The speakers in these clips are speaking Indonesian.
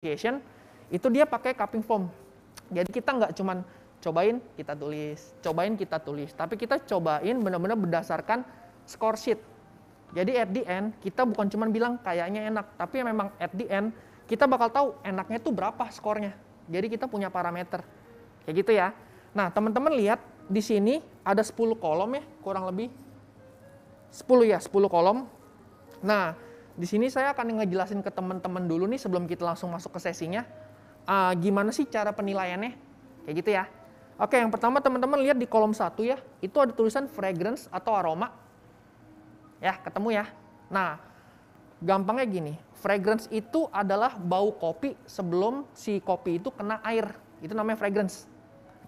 application itu dia pakai cupping form. Jadi kita nggak cuman cobain kita tulis, cobain kita tulis, tapi kita cobain benar-benar berdasarkan score sheet. Jadi at the end kita bukan cuman bilang kayaknya enak, tapi memang at the end kita bakal tahu enaknya itu berapa skornya. Jadi kita punya parameter. Kayak gitu ya. Nah, teman-teman lihat di sini ada 10 kolom ya, kurang lebih 10 ya, 10 kolom. Nah, di sini saya akan ngejelasin ke teman-teman dulu nih sebelum kita langsung masuk ke sesinya. Uh, gimana sih cara penilaiannya? Kayak gitu ya. Oke, yang pertama teman-teman lihat di kolom satu ya. Itu ada tulisan fragrance atau aroma. Ya, ketemu ya. Nah, gampangnya gini. Fragrance itu adalah bau kopi sebelum si kopi itu kena air. Itu namanya fragrance.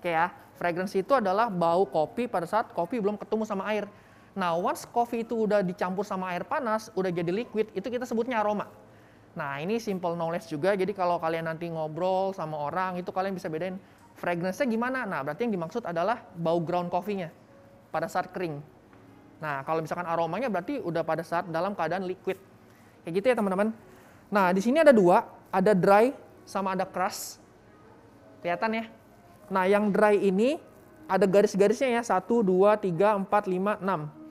Oke ya. Fragrance itu adalah bau kopi pada saat kopi belum ketemu sama air. Nah, once coffee itu udah dicampur sama air panas, udah jadi liquid, itu kita sebutnya aroma. Nah, ini simple knowledge juga. Jadi kalau kalian nanti ngobrol sama orang, itu kalian bisa bedain fragrance-nya gimana. Nah, berarti yang dimaksud adalah bau ground coffee-nya pada saat kering. Nah, kalau misalkan aromanya berarti udah pada saat dalam keadaan liquid. Kayak gitu ya, teman-teman. Nah, di sini ada dua, ada dry sama ada crush. Kelihatan ya? Nah, yang dry ini ada garis-garisnya ya, satu, dua, tiga, empat, lima, enam.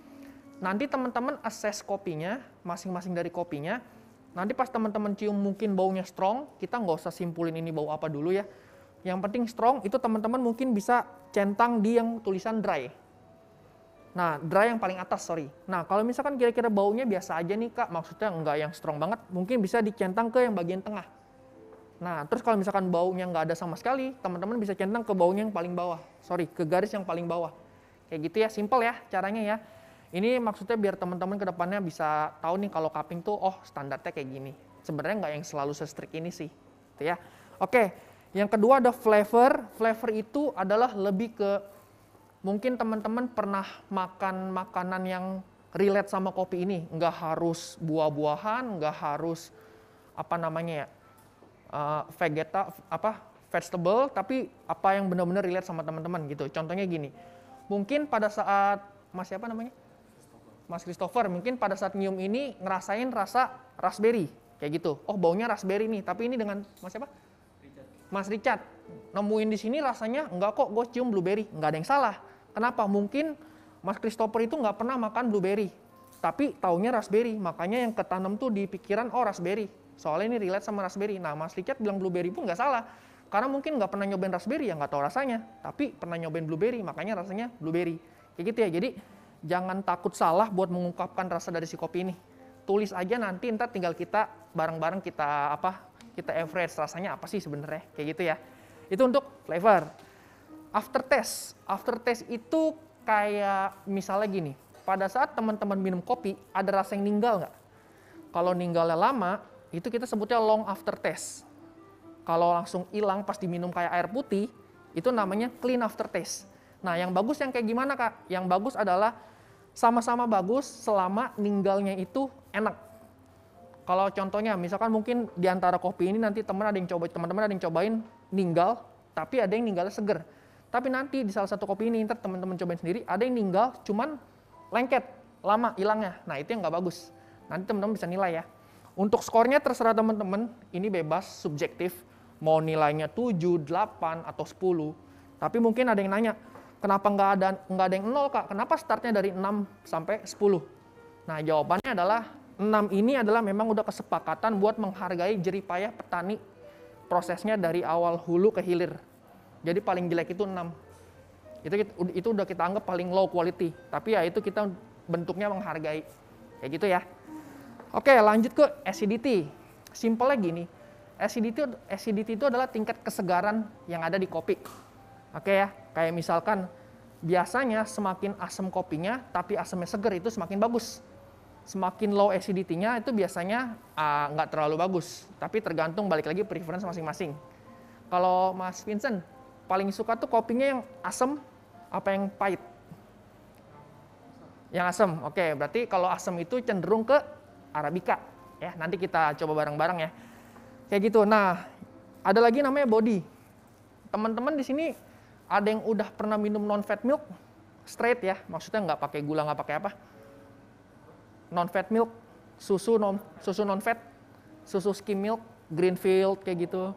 Nanti teman-teman assess kopinya, masing-masing dari kopinya. Nanti pas teman-teman cium mungkin baunya strong, kita nggak usah simpulin ini bau apa dulu ya. Yang penting strong itu teman-teman mungkin bisa centang di yang tulisan dry. Nah, dry yang paling atas, sorry. Nah, kalau misalkan kira-kira baunya biasa aja nih, Kak, maksudnya nggak yang strong banget, mungkin bisa dicentang ke yang bagian tengah. Nah, terus kalau misalkan baunya nggak ada sama sekali, teman-teman bisa centang ke baunya yang paling bawah. Sorry, ke garis yang paling bawah. Kayak gitu ya, simple ya caranya ya. Ini maksudnya biar teman-teman kedepannya bisa tahu nih kalau cupping tuh oh standarnya kayak gini. Sebenarnya nggak yang selalu sestrik ini sih, gitu ya. Oke, yang kedua ada flavor. Flavor itu adalah lebih ke mungkin teman-teman pernah makan makanan yang relate sama kopi ini. Nggak harus buah-buahan, nggak harus apa namanya ya, uh, vegeta apa vegetable tapi apa yang benar-benar relate sama teman-teman gitu. Contohnya gini. Mungkin pada saat masih apa namanya? Mas Christopher mungkin pada saat nyium ini ngerasain rasa raspberry kayak gitu. Oh baunya raspberry nih, tapi ini dengan Mas siapa? Richard. Mas Richard nemuin di sini rasanya nggak kok gue cium blueberry, nggak ada yang salah. Kenapa? Mungkin Mas Christopher itu nggak pernah makan blueberry, tapi taunya raspberry, makanya yang ketanam tuh di pikiran oh raspberry. Soalnya ini relate sama raspberry. Nah Mas Richard bilang blueberry pun nggak salah, karena mungkin nggak pernah nyobain raspberry ya nggak tahu rasanya, tapi pernah nyobain blueberry, makanya rasanya blueberry. Kayak gitu ya. Jadi jangan takut salah buat mengungkapkan rasa dari si kopi ini. Tulis aja nanti ntar tinggal kita bareng-bareng kita apa kita average rasanya apa sih sebenarnya kayak gitu ya. Itu untuk flavor. After test. after test itu kayak misalnya gini, pada saat teman-teman minum kopi ada rasa yang ninggal nggak? Kalau ninggalnya lama itu kita sebutnya long after test. Kalau langsung hilang pas diminum kayak air putih itu namanya clean after taste. Nah yang bagus yang kayak gimana kak? Yang bagus adalah sama-sama bagus selama ninggalnya itu enak. Kalau contohnya misalkan mungkin di antara kopi ini nanti teman ada yang coba teman-teman ada yang cobain ninggal, tapi ada yang ninggalnya seger. Tapi nanti di salah satu kopi ini ntar teman-teman cobain sendiri ada yang ninggal cuman lengket, lama hilangnya. Nah, itu yang nggak bagus. Nanti teman-teman bisa nilai ya. Untuk skornya terserah teman-teman, ini bebas, subjektif. Mau nilainya 7, 8, atau 10. Tapi mungkin ada yang nanya, Kenapa nggak ada nggak ada yang nol kak? Kenapa startnya dari 6 sampai 10? Nah jawabannya adalah 6 ini adalah memang udah kesepakatan buat menghargai jeripayah petani prosesnya dari awal hulu ke hilir. Jadi paling jelek itu 6. Itu itu udah kita anggap paling low quality, tapi ya itu kita bentuknya menghargai. Kayak gitu ya. Oke, lanjut ke acidity. Simpelnya gini, acidity acidity itu adalah tingkat kesegaran yang ada di kopi. Oke ya. Kayak misalkan biasanya semakin asam kopinya tapi asamnya seger itu semakin bagus. Semakin low acidity-nya itu biasanya uh, nggak terlalu bagus. Tapi tergantung balik lagi preference masing-masing. Kalau Mas Vincent, paling suka tuh kopinya yang asam apa yang pahit? Yang asam, oke. Okay, berarti kalau asam itu cenderung ke arabica, ya. Nanti kita coba bareng-bareng ya. Kayak gitu. Nah, ada lagi namanya body. Teman-teman di sini ada yang udah pernah minum non fat milk? Straight ya, maksudnya nggak pakai gula, nggak pakai apa? Non fat milk, susu non susu non fat, susu skim milk, greenfield kayak gitu.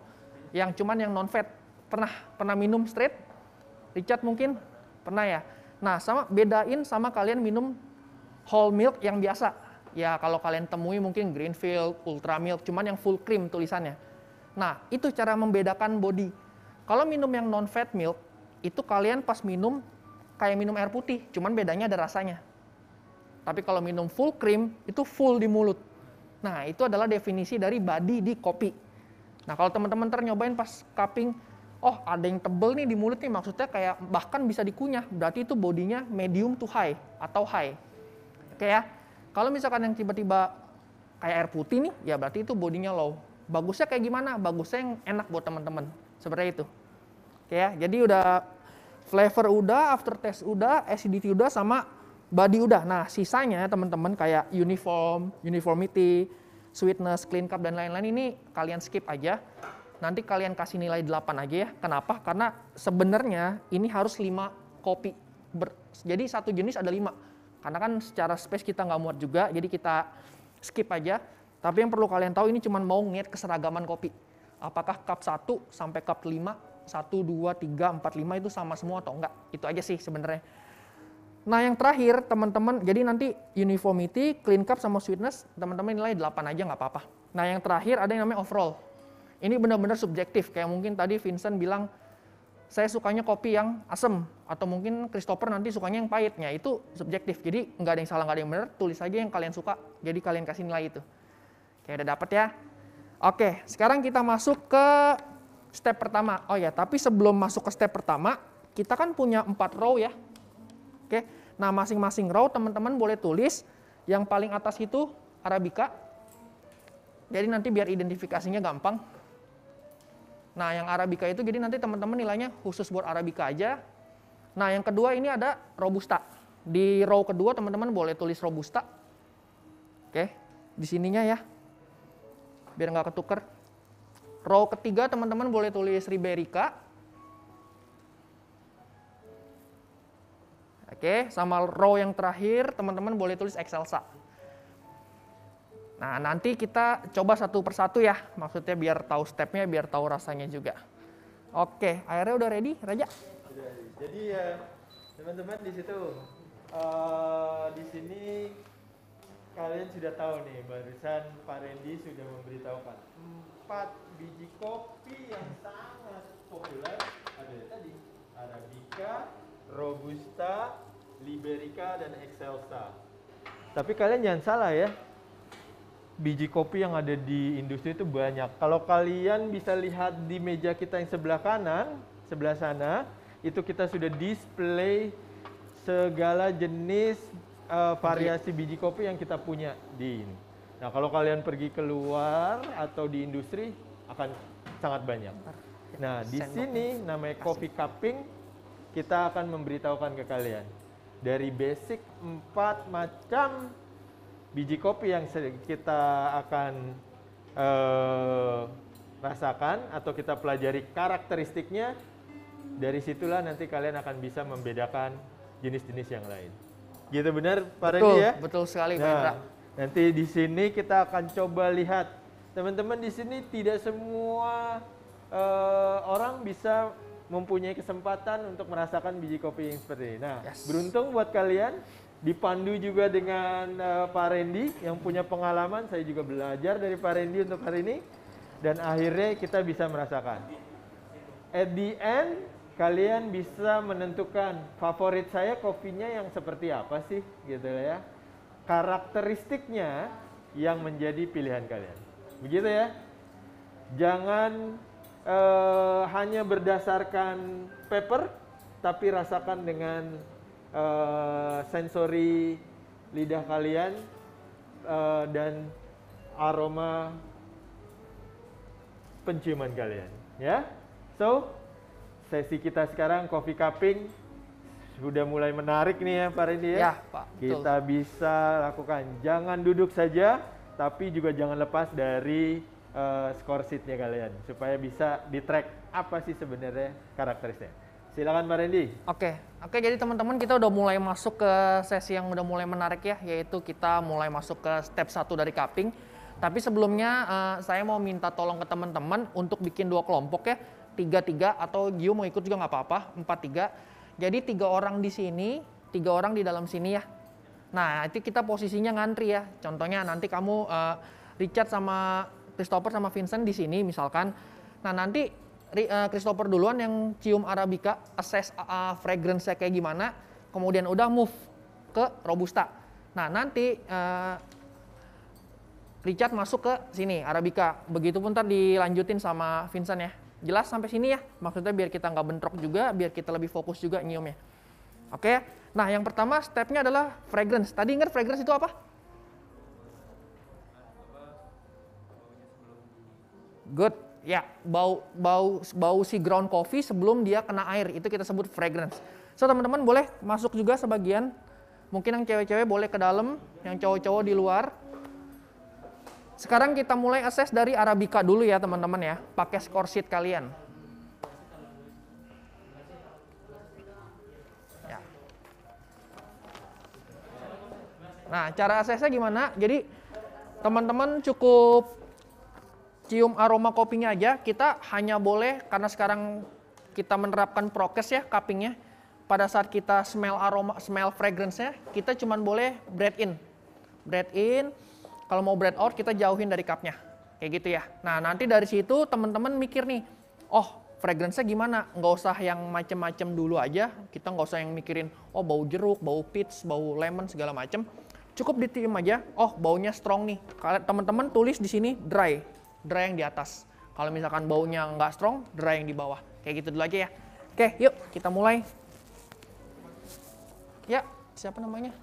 Yang cuman yang non fat pernah pernah minum straight? Richard mungkin pernah ya. Nah, sama bedain sama kalian minum whole milk yang biasa. Ya, kalau kalian temui mungkin Greenfield, Ultra Milk, cuman yang full cream tulisannya. Nah, itu cara membedakan body. Kalau minum yang non fat milk, itu kalian pas minum kayak minum air putih, cuman bedanya ada rasanya. Tapi kalau minum full cream itu full di mulut. Nah, itu adalah definisi dari body di kopi. Nah, kalau teman-teman ternyobain pas cupping, oh ada yang tebel nih di mulut nih, maksudnya kayak bahkan bisa dikunyah, berarti itu bodinya medium to high atau high. Oke ya, kalau misalkan yang tiba-tiba kayak air putih nih, ya berarti itu bodinya low. Bagusnya kayak gimana? Bagusnya yang enak buat teman-teman. Seperti itu. Oke ya, jadi udah flavor udah, aftertaste udah, acidity udah sama body udah. Nah, sisanya teman-teman kayak uniform, uniformity, sweetness, clean cup dan lain-lain ini kalian skip aja. Nanti kalian kasih nilai 8 aja ya. Kenapa? Karena sebenarnya ini harus 5 kopi. Ber, jadi satu jenis ada 5. Karena kan secara space kita nggak muat juga, jadi kita skip aja. Tapi yang perlu kalian tahu ini cuma mau ngeliat keseragaman kopi. Apakah cup 1 sampai cup 5 1, 2, 3, 4, 5 itu sama semua atau enggak. Itu aja sih sebenarnya. Nah yang terakhir teman-teman, jadi nanti uniformity, clean cup sama sweetness, teman-teman nilai 8 aja nggak apa-apa. Nah yang terakhir ada yang namanya overall. Ini benar-benar subjektif, kayak mungkin tadi Vincent bilang, saya sukanya kopi yang asem, atau mungkin Christopher nanti sukanya yang pahitnya, itu subjektif. Jadi nggak ada yang salah, nggak ada yang benar, tulis aja yang kalian suka, jadi kalian kasih nilai itu. kayak udah dapet ya. Oke, sekarang kita masuk ke step pertama. Oh ya, tapi sebelum masuk ke step pertama, kita kan punya empat row ya. Oke, nah masing-masing row teman-teman boleh tulis yang paling atas itu Arabica. Jadi nanti biar identifikasinya gampang. Nah yang Arabica itu jadi nanti teman-teman nilainya khusus buat Arabica aja. Nah yang kedua ini ada Robusta. Di row kedua teman-teman boleh tulis Robusta. Oke, di sininya ya. Biar nggak ketuker. Row ketiga teman-teman boleh tulis Riberica. Oke, sama row yang terakhir teman-teman boleh tulis Excelsa. Nah, nanti kita coba satu persatu ya. Maksudnya biar tahu stepnya, biar tahu rasanya juga. Oke, airnya udah ready, Raja? jadi ya teman-teman di situ, uh, di sini kalian sudah tahu nih, barusan Pak Randy sudah memberitahukan. Hmm empat biji kopi yang sangat populer ada tadi Arabica, Robusta, Liberica dan Excelsa. Tapi kalian jangan salah ya. Biji kopi yang ada di industri itu banyak. Kalau kalian bisa lihat di meja kita yang sebelah kanan, sebelah sana, itu kita sudah display segala jenis uh, variasi biji kopi yang kita punya di ini. Nah, kalau kalian pergi keluar atau di industri akan sangat banyak. Nah, di sini namanya coffee cupping kita akan memberitahukan ke kalian dari basic empat macam biji kopi yang kita akan uh, rasakan atau kita pelajari karakteristiknya dari situlah nanti kalian akan bisa membedakan jenis-jenis yang lain. Gitu benar Pak Regi ya? Betul sekali Pak nah, Nanti di sini kita akan coba lihat. Teman-teman di sini tidak semua uh, orang bisa mempunyai kesempatan untuk merasakan biji kopi yang seperti ini. Nah, yes. beruntung buat kalian dipandu juga dengan uh, Pak Rendi yang punya pengalaman. Saya juga belajar dari Pak Rendi untuk hari ini dan akhirnya kita bisa merasakan. At the end kalian bisa menentukan favorit saya kopinya yang seperti apa sih gitu ya karakteristiknya yang menjadi pilihan kalian. Begitu ya. Jangan eh, hanya berdasarkan paper, tapi rasakan dengan eh, sensori lidah kalian eh, dan aroma penciuman kalian. Ya, so sesi kita sekarang coffee cupping sudah mulai menarik nih ya Pak Rendy ya. Ya Pak. Betul. Kita bisa lakukan. Jangan duduk saja, tapi juga jangan lepas dari uh, eh, score sheetnya kalian supaya bisa di track apa sih sebenarnya karakteristiknya. Silakan Pak Rendy. Oke, oke jadi teman-teman kita udah mulai masuk ke sesi yang udah mulai menarik ya, yaitu kita mulai masuk ke step satu dari cupping. Tapi sebelumnya uh, saya mau minta tolong ke teman-teman untuk bikin dua kelompok ya, tiga tiga atau Gio mau ikut juga nggak apa-apa, empat tiga jadi tiga orang di sini, tiga orang di dalam sini ya. Nah, itu kita posisinya ngantri ya. Contohnya nanti kamu uh, Richard sama Christopher sama Vincent di sini misalkan. Nah, nanti uh, Christopher duluan yang cium arabica, assess uh, fragrance-nya kayak gimana, kemudian udah move ke robusta. Nah, nanti uh, Richard masuk ke sini arabica. Begitupun ntar dilanjutin sama Vincent ya. Jelas sampai sini ya. Maksudnya biar kita nggak bentrok juga, biar kita lebih fokus juga nyiumnya. Oke. Nah, yang pertama stepnya adalah fragrance. Tadi ingat fragrance itu apa? Good. Ya, bau bau bau si ground coffee sebelum dia kena air itu kita sebut fragrance. So teman-teman boleh masuk juga sebagian mungkin yang cewek-cewek boleh ke dalam, yang cowok-cowok di luar sekarang kita mulai akses dari Arabica dulu ya teman-teman ya, pakai score sheet kalian. Ya. Nah, cara aksesnya gimana? Jadi teman-teman cukup cium aroma kopinya aja. Kita hanya boleh karena sekarang kita menerapkan prokes ya cuppingnya. Pada saat kita smell aroma, smell fragrance-nya, kita cuman boleh breath in. Breath in, kalau mau bread out kita jauhin dari cupnya. Kayak gitu ya. Nah nanti dari situ teman-teman mikir nih, oh fragrance gimana? Nggak usah yang macem-macem dulu aja. Kita nggak usah yang mikirin, oh bau jeruk, bau peach, bau lemon, segala macem. Cukup tim aja, oh baunya strong nih. Teman-teman tulis di sini dry, dry yang di atas. Kalau misalkan baunya nggak strong, dry yang di bawah. Kayak gitu dulu aja ya. Oke, yuk kita mulai. Ya, siapa namanya?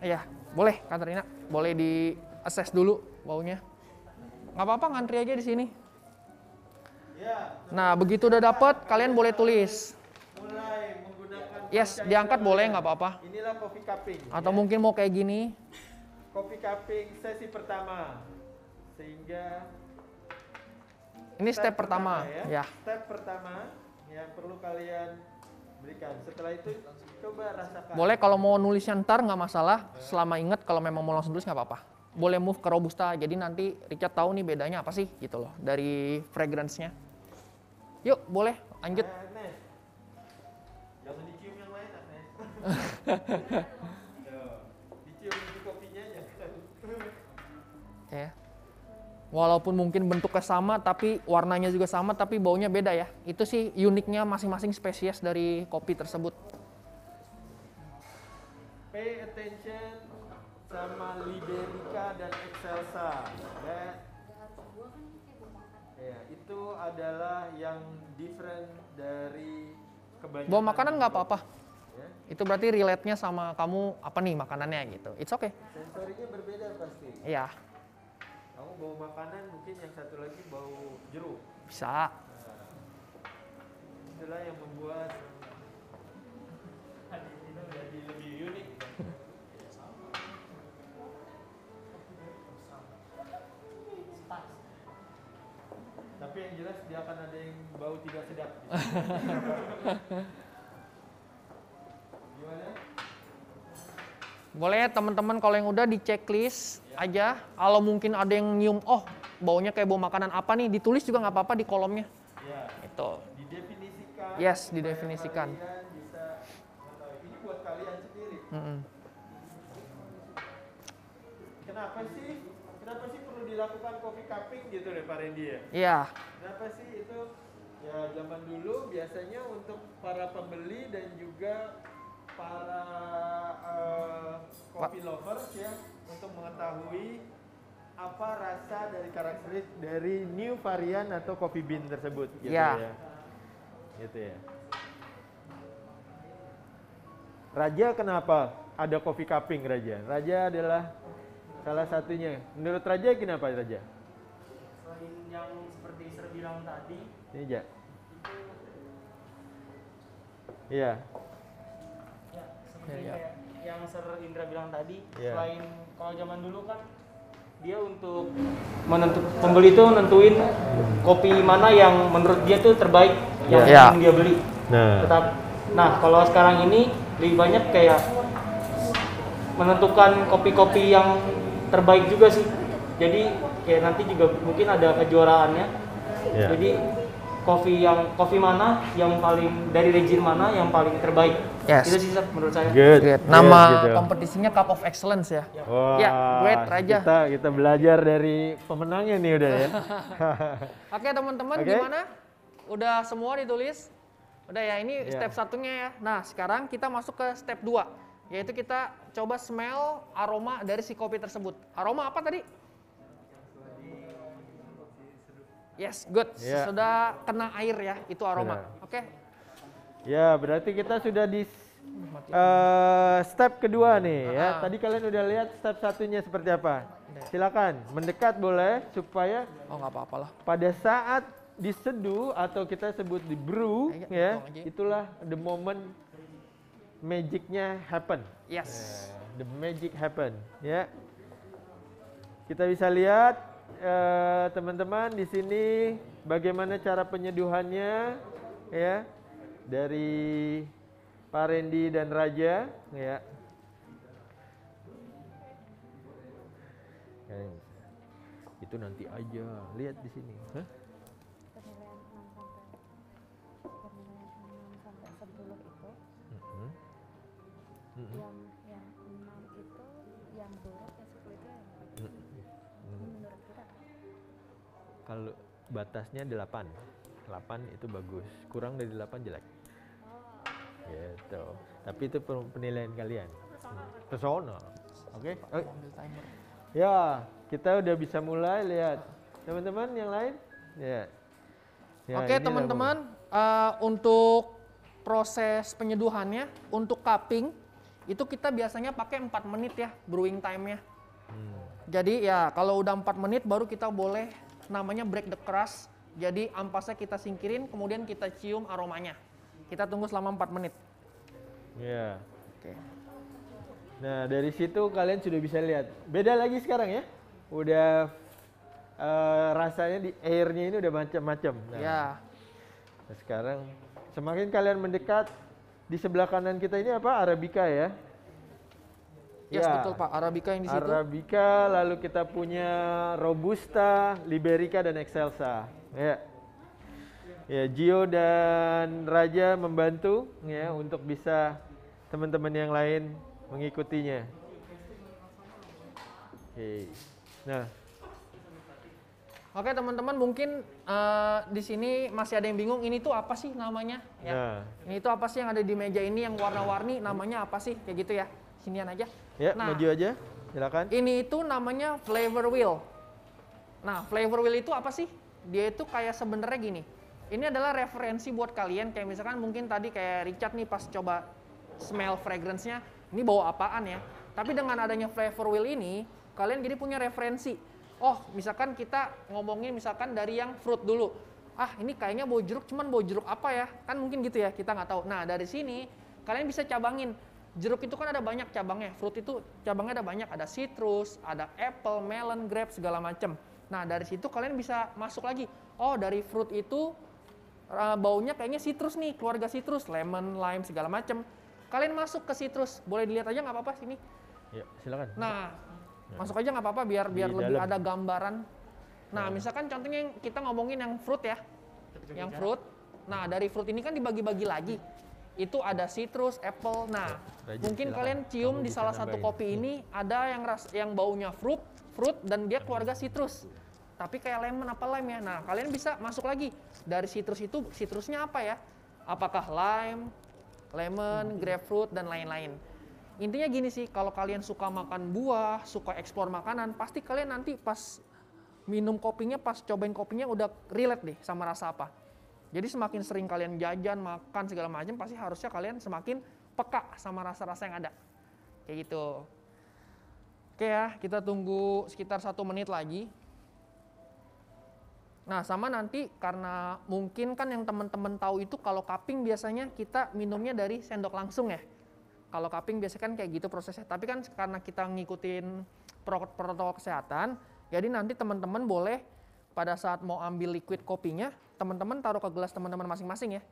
Iya, boleh, Katrina, boleh di assess dulu baunya. Nggak apa-apa ngantri aja di sini. Nah, begitu udah dapet, kalian boleh tulis. Yes, diangkat boleh nggak apa-apa. Inilah kopi cupping. Atau ya. mungkin mau kayak gini. Kopi cupping sesi pertama. Sehingga ini step, step pertama, pertama ya. ya. Step pertama yang perlu kalian berikan. Setelah itu coba rasakan. Boleh kalau mau nulisnya ntar nggak masalah. Selama inget kalau memang mau langsung tulis nggak apa-apa. Boleh move ke robusta. Jadi nanti Richard tahu nih bedanya apa sih gitu loh dari fragrance-nya. Yuk, boleh lanjut. Eh, ya. Ya. Walaupun mungkin bentuknya sama, tapi warnanya juga sama, tapi baunya beda ya. Itu sih uniknya masing-masing spesies dari kopi tersebut. Pay attention sama Liberica dan Excelsa. That. ya, itu adalah yang different dari kebanyakan. Bawa makanan nggak apa-apa. Ya. Itu berarti relate-nya sama kamu apa nih makanannya gitu. It's okay. Sensorinya berbeda pasti. Iya bau makanan mungkin yang satu lagi bau jeruk bisa nah, itulah yang membuat hadis ini jadi lebih unik tapi yang jelas dia akan ada yang bau tidak sedap gitu. gimana boleh teman-teman kalau yang udah di checklist aja. Kalau mungkin ada yang nyium, oh baunya kayak bau makanan apa nih, ditulis juga nggak apa-apa di kolomnya. Ya. Itu. Didefinisikan. Yes, didefinisikan. Bisa, eh, ini buat kalian sendiri. Mm -hmm. Kenapa sih? Kenapa sih perlu dilakukan coffee cupping gitu deh Pak Randy ya? Iya. Kenapa sih itu? Ya zaman dulu biasanya untuk para pembeli dan juga para uh, coffee lovers ya untuk mengetahui apa rasa dari karakteristik dari new varian atau coffee bean tersebut gitu ya. ya. Gitu ya. Raja kenapa ada coffee cupping Raja? Raja adalah salah satunya. Menurut Raja kenapa Raja? Selain yang seperti Sir bilang tadi. Ini ya. Iya. Jadi ya. Iya, iya. kayak yang Sir Indra bilang tadi, yeah. selain kalau zaman dulu kan dia untuk menentu pembeli itu nentuin kopi mana yang menurut dia tuh terbaik iya. yang yeah. dia beli. Nah. Tetap, nah kalau sekarang ini lebih banyak kayak menentukan kopi-kopi yang terbaik juga sih. Jadi kayak nanti juga mungkin ada kejuaraannya. Yeah. Jadi kopi yang kopi mana yang paling dari region mana yang paling terbaik. Yes. Itu sih menurut saya. Good. Good. Nama Good, gitu. kompetisinya Cup of Excellence ya. Wah. Wow. Ya, great Raja. Kita kita belajar dari pemenangnya nih udah ya. Oke, okay, teman-teman okay. gimana? Udah semua ditulis? Udah ya, ini yeah. step satunya ya. Nah, sekarang kita masuk ke step dua yaitu kita coba smell aroma dari si kopi tersebut. Aroma apa tadi? Yes, good. Yeah. Sudah kena air ya, itu aroma. Oke. Okay. Ya, berarti kita sudah di uh, step kedua nih uh -huh. ya. Ah, ah. Tadi kalian udah lihat step satunya seperti apa. Silakan, mendekat boleh supaya Oh, nggak apa-apalah. Pada saat diseduh atau kita sebut di brew Ayo, ya, itulah the moment magicnya happen. Yes. Yeah, the magic happen ya. Kita bisa lihat Eh, teman-teman di sini bagaimana cara penyeduhannya ya dari Pak Rendi dan Raja ya. Itu nanti aja. Lihat di sini. Hah? Mm-hmm. Mm-hmm. Yang kalau batasnya 8 8 itu bagus kurang dari 8 jelek oh. gitu tapi itu penilaian kalian pesona oke okay. oh. ya kita udah bisa mulai lihat teman-teman yang lain ya, ya oke okay, teman-teman uh, untuk proses penyeduhannya untuk cupping itu kita biasanya pakai 4 menit ya brewing time-nya. Hmm. Jadi ya kalau udah 4 menit baru kita boleh namanya break the crust. Jadi ampasnya kita singkirin, kemudian kita cium aromanya. Kita tunggu selama 4 menit. ya Yeah. Oke. Okay. Nah, dari situ kalian sudah bisa lihat. Beda lagi sekarang ya. Udah uh, rasanya di airnya ini udah macam-macam. Nah, yeah. nah, sekarang semakin kalian mendekat di sebelah kanan kita ini apa? Arabica ya. Yes, ya, betul Pak. Arabica yang di situ. Arabica, lalu kita punya Robusta, Liberica dan Excelsa. Ya. Ya, Gio dan Raja membantu ya untuk bisa teman-teman yang lain mengikutinya. Oke. Nah, Oke teman-teman mungkin uh, di sini masih ada yang bingung ini tuh apa sih namanya ya? Nah. Ini tuh apa sih yang ada di meja ini yang warna-warni namanya apa sih kayak gitu ya? sinian aja. Ya, nah, maju aja. Silakan. Ini itu namanya flavor wheel. Nah, flavor wheel itu apa sih? Dia itu kayak sebenarnya gini. Ini adalah referensi buat kalian kayak misalkan mungkin tadi kayak Richard nih pas coba smell fragrance-nya, ini bau apaan ya? Tapi dengan adanya flavor wheel ini, kalian jadi punya referensi. Oh, misalkan kita ngomongin misalkan dari yang fruit dulu. Ah, ini kayaknya bau jeruk, cuman bau jeruk apa ya? Kan mungkin gitu ya, kita nggak tahu. Nah, dari sini kalian bisa cabangin jeruk itu kan ada banyak cabangnya. Fruit itu cabangnya ada banyak, ada citrus, ada apple, melon, grape segala macam. Nah, dari situ kalian bisa masuk lagi. Oh, dari fruit itu uh, baunya kayaknya citrus nih, keluarga citrus, lemon, lime segala macam. Kalian masuk ke citrus, boleh dilihat aja nggak apa-apa sini. Ya, silakan. Nah, ya. masuk aja nggak apa-apa biar biar lebih ada gambaran. Nah, ya. misalkan contohnya kita ngomongin yang fruit ya. Yang fruit. Nah, dari fruit ini kan dibagi-bagi lagi itu ada citrus, apple. Nah, ya, Rajin, mungkin silakan. kalian cium Kamu di salah satu kopi ini ada yang ras yang baunya fruit, fruit dan dia keluarga citrus. Tapi kayak lemon apa lime ya. Nah, kalian bisa masuk lagi dari citrus itu citrusnya apa ya? Apakah lime, lemon, grapefruit dan lain-lain. Intinya gini sih, kalau kalian suka makan buah, suka ekspor makanan, pasti kalian nanti pas minum kopinya, pas cobain kopinya udah relate deh sama rasa apa jadi semakin sering kalian jajan, makan segala macam pasti harusnya kalian semakin peka sama rasa-rasa yang ada. Kayak gitu. Oke ya, kita tunggu sekitar satu menit lagi. Nah, sama nanti karena mungkin kan yang teman-teman tahu itu kalau kaping biasanya kita minumnya dari sendok langsung ya. Kalau kaping biasanya kan kayak gitu prosesnya. Tapi kan karena kita ngikutin protokol kesehatan, jadi nanti teman-teman boleh pada saat mau ambil liquid kopinya, teman-teman taruh ke gelas teman-teman masing-masing ya.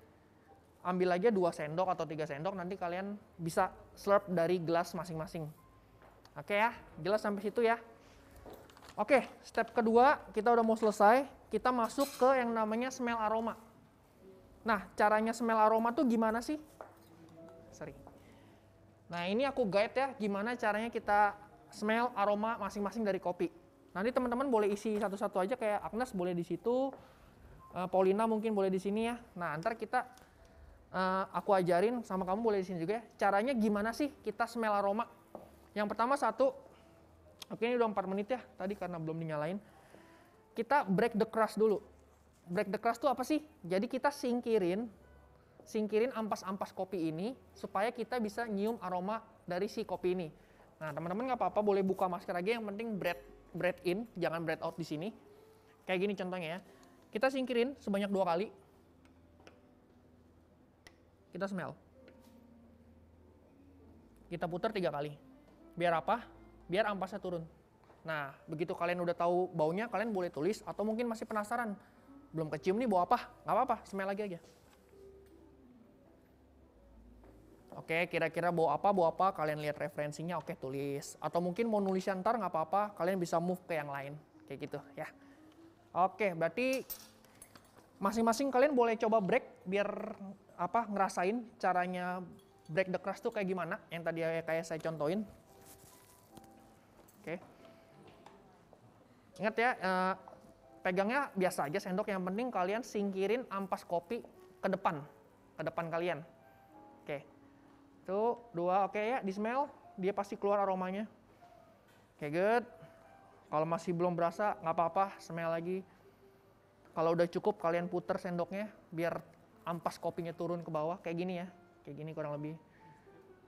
Ambil aja dua sendok atau tiga sendok nanti kalian bisa slurp dari gelas masing-masing. Oke ya, jelas sampai situ ya. Oke, step kedua kita udah mau selesai, kita masuk ke yang namanya smell aroma. Nah, caranya smell aroma tuh gimana sih? Sorry. Nah, ini aku guide ya gimana caranya kita smell aroma masing-masing dari kopi. Nanti teman-teman boleh isi satu-satu aja kayak Agnes boleh di situ, uh, Paulina mungkin boleh di sini ya. Nah, antar kita uh, aku ajarin sama kamu boleh di sini juga ya. Caranya gimana sih kita smell aroma? Yang pertama satu, oke ini udah 4 menit ya tadi karena belum dinyalain. Kita break the crust dulu. Break the crust tuh apa sih? Jadi kita singkirin, singkirin ampas-ampas kopi ini supaya kita bisa nyium aroma dari si kopi ini. Nah, teman-teman nggak apa-apa boleh buka masker aja yang penting breath breath in, jangan breath out di sini. Kayak gini contohnya ya. Kita singkirin sebanyak dua kali. Kita smell. Kita putar tiga kali. Biar apa? Biar ampasnya turun. Nah, begitu kalian udah tahu baunya, kalian boleh tulis atau mungkin masih penasaran. Belum kecium nih bau apa? Gak apa-apa, smell lagi aja. Oke, kira-kira bau apa, Bau apa, kalian lihat referensinya, oke tulis. Atau mungkin mau nulis ntar nggak apa-apa, kalian bisa move ke yang lain. Kayak gitu ya. Oke, berarti masing-masing kalian boleh coba break biar apa ngerasain caranya break the crust tuh kayak gimana yang tadi ya, kayak saya contohin. Oke. Okay. Ingat ya, eh, pegangnya biasa aja sendok yang penting kalian singkirin ampas kopi ke depan, ke depan kalian. Oke. Okay. Itu dua oke okay ya, di smell dia pasti keluar aromanya. Oke, okay, good. Kalau masih belum berasa nggak apa-apa, smell lagi. Kalau udah cukup kalian puter sendoknya biar ampas kopinya turun ke bawah kayak gini ya. Kayak gini kurang lebih.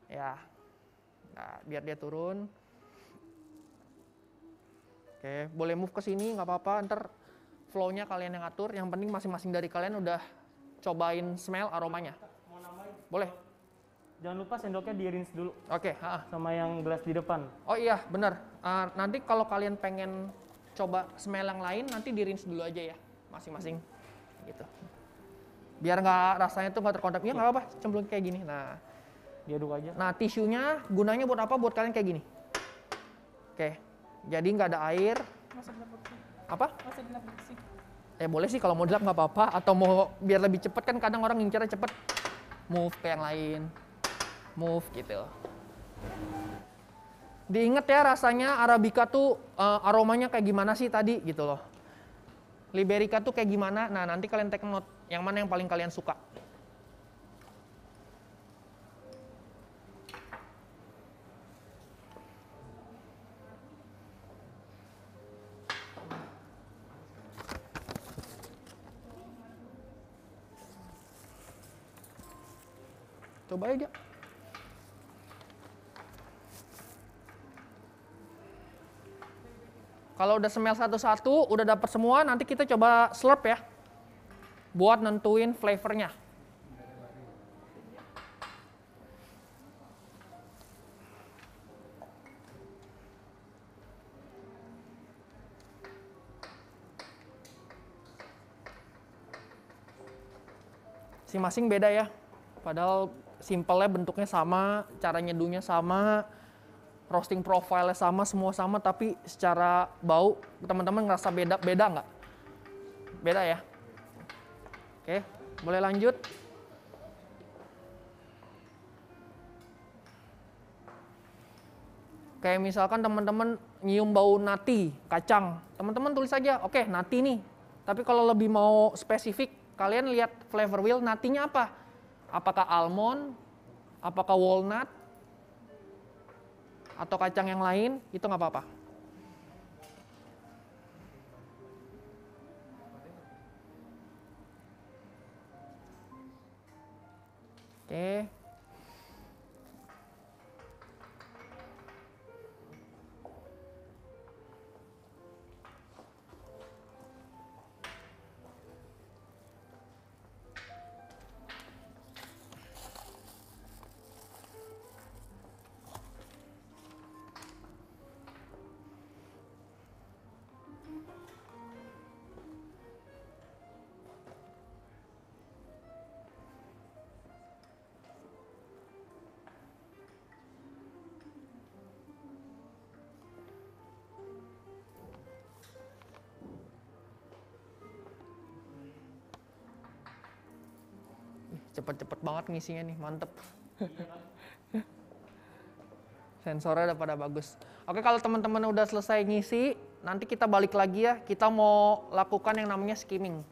Ya. Nah, biar dia turun. Oke, boleh move ke sini nggak apa-apa. Ntar flownya kalian yang atur. Yang penting masing-masing dari kalian udah cobain smell aromanya. Boleh. Jangan lupa sendoknya di rinse dulu. Oke, okay, sama yang gelas di depan. Oh iya, benar. Uh, ah, nanti kalau kalian pengen coba smell yang lain, nanti di rinse dulu aja ya masing-masing gitu biar nggak rasanya tuh nggak terkontak. ya nggak apa-apa cemplung kayak gini nah dia diaduk aja nah tisunya gunanya buat apa buat kalian kayak gini oke jadi nggak ada air apa Eh ya boleh sih kalau mau dilap nggak apa-apa atau mau biar lebih cepet kan kadang orang ngincar cepet move ke yang lain move gitu diinget ya rasanya arabica tuh uh, aromanya kayak gimana sih tadi gitu loh Liberica tuh kayak gimana? Nah, nanti kalian take note yang mana yang paling kalian suka. Coba aja. Kalau udah semel satu-satu, udah dapet semua, nanti kita coba slurp ya. Buat nentuin flavornya. Masing-masing beda ya. Padahal simpelnya bentuknya sama, cara nyeduhnya sama, roasting profile sama semua sama tapi secara bau teman-teman ngerasa beda beda nggak beda ya oke boleh lanjut kayak misalkan teman-teman nyium bau nati kacang teman-teman tulis aja oke okay, nati nih tapi kalau lebih mau spesifik kalian lihat flavor wheel natinya apa apakah almond apakah walnut atau kacang yang lain, itu nggak apa-apa. Oke. cepet-cepet banget ngisinya nih mantep sensornya udah pada bagus oke kalau teman-teman udah selesai ngisi nanti kita balik lagi ya kita mau lakukan yang namanya skimming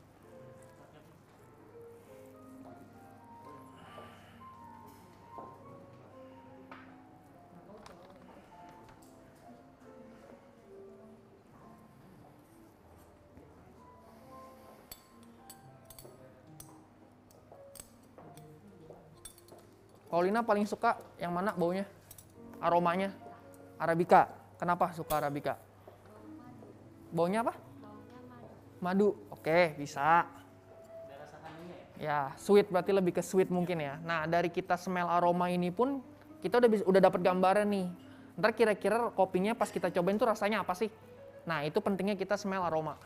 Kalau Lina paling suka yang mana baunya? Aromanya? Arabica. Kenapa suka Arabica? Baunya apa? Madu. Oke, bisa. Ya, sweet berarti lebih ke sweet mungkin ya. Nah, dari kita smell aroma ini pun kita udah bisa, udah dapat gambaran nih. Ntar kira-kira kopinya pas kita cobain tuh rasanya apa sih? Nah, itu pentingnya kita smell aroma.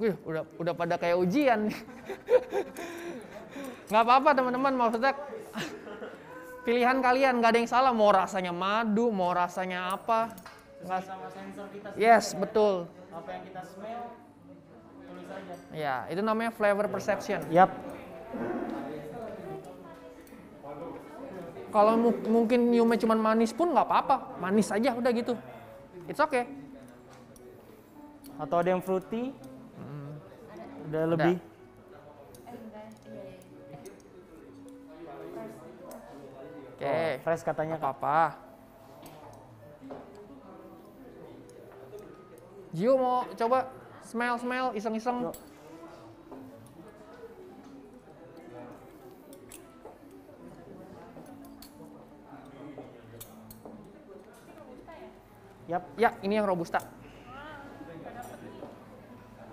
Wih, udah udah pada kayak ujian. nggak apa-apa teman-teman, maksudnya pilihan kalian nggak ada yang salah. Mau rasanya madu, mau rasanya apa. Nggak... Sama sensor kita. Yes, betul. Apa yang kita smell, tulis aja. Ya, itu namanya flavor perception. Yap. Kalau mungkin nyumnya cuma manis pun nggak apa-apa, manis aja udah gitu. It's okay. Atau ada yang fruity, Udah lebih? Oke, oh, fresh katanya apa? -apa. mau coba smell smell iseng-iseng. Yap. Ya, ini yang robusta.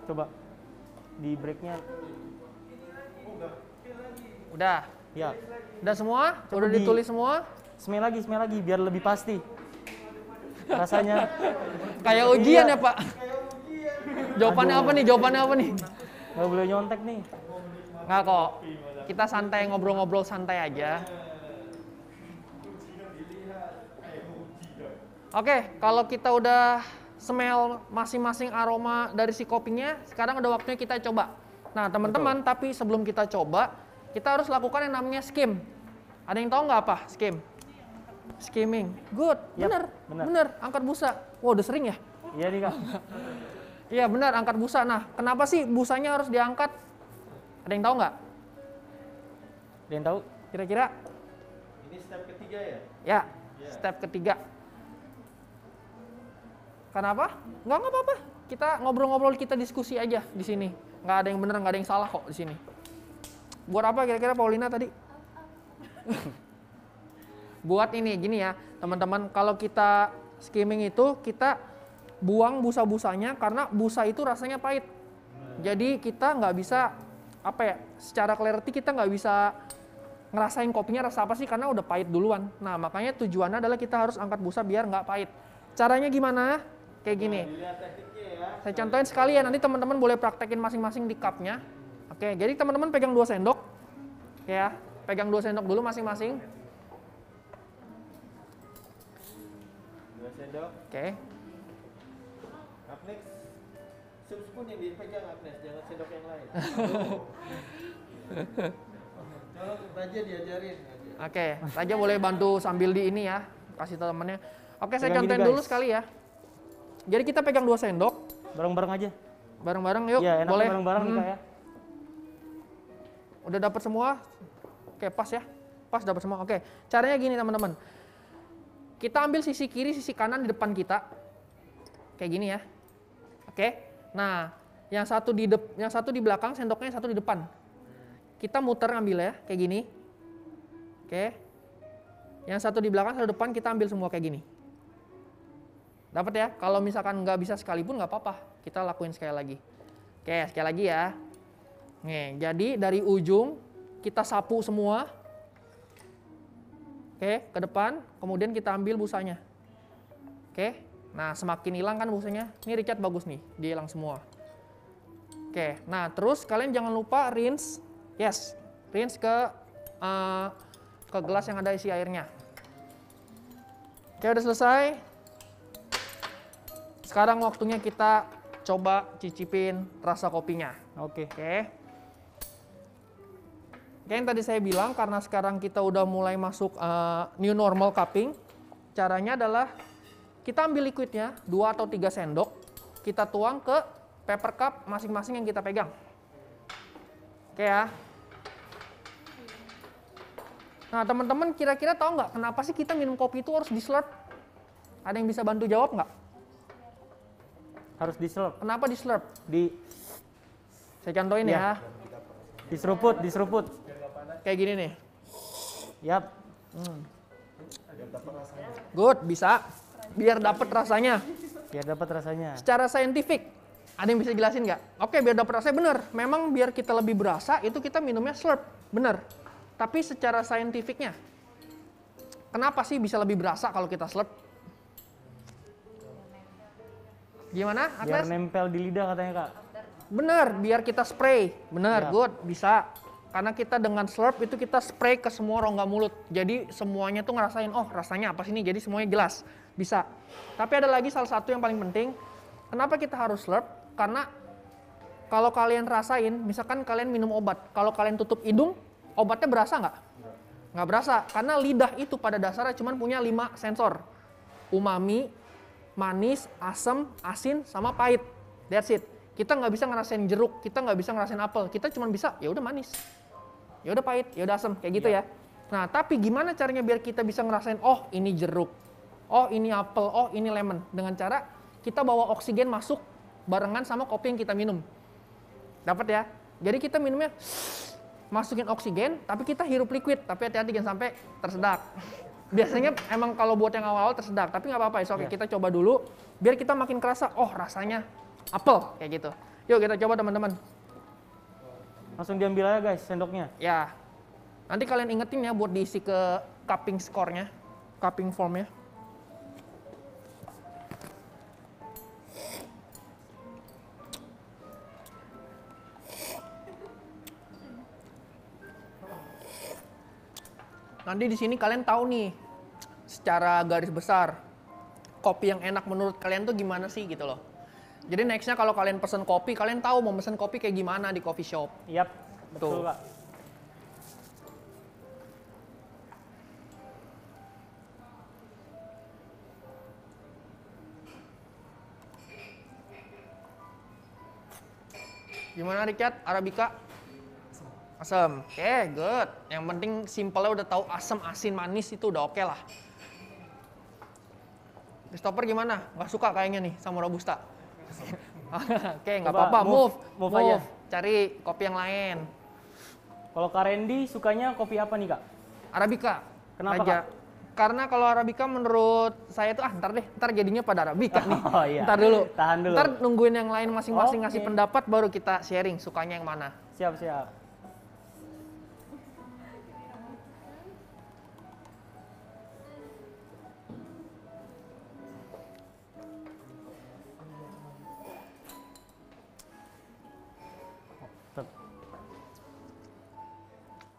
Coba di breaknya udah ya udah semua Coba udah di, ditulis semua semai lagi semai lagi biar lebih pasti rasanya kayak iya. ujian ya pak jawabannya apa nih jawabannya apa nih nggak boleh nyontek nih nggak kok kita santai ngobrol-ngobrol santai aja Oke, kalau kita udah smell masing-masing aroma dari si kopinya. Sekarang udah waktunya kita coba. Nah, teman-teman, tapi sebelum kita coba, kita harus lakukan yang namanya skim. Ada yang tahu nggak apa skim? Skimming. Good. Yep, bener. bener. Angkat busa. Wow, udah sering ya? Iya nih, Kak. Iya, bener. angkat busa. Nah, kenapa sih busanya harus diangkat? Ada yang tahu nggak? Ada yang tahu? Kira-kira? Ini step ketiga ya? Ya, yeah. step ketiga. Kenapa? Nggak nggak apa-apa. Kita ngobrol-ngobrol, kita diskusi aja di sini. Nggak ada yang benar, nggak ada yang salah kok di sini. Buat apa kira-kira Paulina tadi? Buat ini gini ya, teman-teman. Kalau kita skimming itu kita buang busa-busanya karena busa itu rasanya pahit. Jadi kita nggak bisa apa ya? Secara clarity kita nggak bisa ngerasain kopinya rasa apa sih karena udah pahit duluan. Nah makanya tujuannya adalah kita harus angkat busa biar nggak pahit. Caranya gimana? kayak gini. Saya contohin sekalian, ya, nanti teman-teman boleh praktekin masing-masing di cupnya. Oke, jadi teman-teman pegang dua sendok. ya, pegang dua sendok dulu masing-masing. Dua sendok. Oke. dipegang jangan sendok yang lain. Oke, Raja boleh bantu sambil di ini ya, kasih temannya. Oke, saya contohin dulu sekali ya. Jadi kita pegang dua sendok. Bareng-bareng aja. Bareng-bareng yuk. Iya, enak boleh. bareng-bareng hmm. ya. Udah dapat semua? Oke, pas ya. Pas dapat semua. Oke, caranya gini teman-teman. Kita ambil sisi kiri, sisi kanan di depan kita. Kayak gini ya. Oke. Nah, yang satu di de yang satu di belakang, sendoknya yang satu di depan. Kita muter ngambil ya, kayak gini. Oke. Yang satu di belakang, satu depan kita ambil semua kayak gini. Dapat ya? Kalau misalkan nggak bisa sekalipun nggak apa-apa. Kita lakuin sekali lagi. Oke, sekali lagi ya. Nih, jadi dari ujung kita sapu semua. Oke, ke depan. Kemudian kita ambil busanya. Oke, nah semakin hilang kan busanya. Ini Richard bagus nih, dia hilang semua. Oke, nah terus kalian jangan lupa rinse. Yes, rinse ke uh, ke gelas yang ada isi airnya. Oke, udah selesai. Sekarang waktunya kita coba cicipin rasa kopinya. Oke. Okay. Oke. Kayak yang tadi saya bilang karena sekarang kita udah mulai masuk uh, new normal cupping, caranya adalah kita ambil liquidnya dua atau tiga sendok, kita tuang ke paper cup masing-masing yang kita pegang. Oke ya. Nah teman-teman kira-kira tahu nggak kenapa sih kita minum kopi itu harus dislurp? Ada yang bisa bantu jawab nggak? Harus dislurp. Kenapa dislurp? Di saya contohin ya. ya. Diseruput, diseruput. Kayak gini nih. Yap. Hmm. Good, bisa. Biar dapat rasanya. Biar dapat rasanya. Secara saintifik, ada yang bisa jelasin nggak? Oke, biar dapat rasanya bener. Memang biar kita lebih berasa itu kita minumnya slurp, bener. Tapi secara saintifiknya, kenapa sih bisa lebih berasa kalau kita slurp? Gimana? Agnes? Biar nempel di lidah katanya kak. Bener, biar kita spray. Bener, ya. good, bisa. Karena kita dengan slurp itu kita spray ke semua rongga mulut. Jadi semuanya tuh ngerasain, oh rasanya apa sih ini? Jadi semuanya jelas, bisa. Tapi ada lagi salah satu yang paling penting. Kenapa kita harus slurp? Karena kalau kalian rasain, misalkan kalian minum obat, kalau kalian tutup hidung, obatnya berasa nggak? Nggak berasa, karena lidah itu pada dasarnya cuma punya lima sensor. Umami, manis, asam, asin, sama pahit. That's it. Kita nggak bisa ngerasain jeruk, kita nggak bisa ngerasain apel. Kita cuma bisa, ya udah manis, ya udah pahit, ya udah asam, kayak gitu yeah. ya. Nah, tapi gimana caranya biar kita bisa ngerasain, oh ini jeruk, oh ini apel, oh ini lemon. Dengan cara kita bawa oksigen masuk barengan sama kopi yang kita minum. Dapat ya? Jadi kita minumnya masukin oksigen, tapi kita hirup liquid. Tapi hati-hati jangan sampai tersedak biasanya emang kalau buat yang awal-awal tersedak tapi nggak apa-apa oke okay. yeah. kita coba dulu biar kita makin kerasa oh rasanya apel kayak gitu yuk kita coba teman-teman langsung diambil aja guys sendoknya ya nanti kalian ingetin ya buat diisi ke cupping skornya cupping formnya Nanti di sini kalian tahu nih secara garis besar kopi yang enak menurut kalian tuh gimana sih gitu loh. Jadi nextnya kalau kalian pesen kopi, kalian tahu mau pesen kopi kayak gimana di coffee shop. Yap, betul Tuh. pak. Gimana Richard, Arabica? Asam. Oke, okay, good. Yang penting simpelnya udah tahu asam, asin, manis itu udah oke okay lah. stopper gimana? Gak suka kayaknya nih sama Robusta? oke, okay, nggak apa-apa. Move, move, move, Aja. Cari kopi yang lain. Kalau Kak Randy sukanya kopi apa nih Kak? Arabica. Kenapa aja. Kak? Karena kalau Arabica menurut saya itu, ah ntar deh, ntar jadinya pada Arabica nih. Oh, iya. Ntar dulu. Tahan dulu. Ntar nungguin yang lain masing-masing okay. ngasih pendapat baru kita sharing sukanya yang mana. Siap, siap.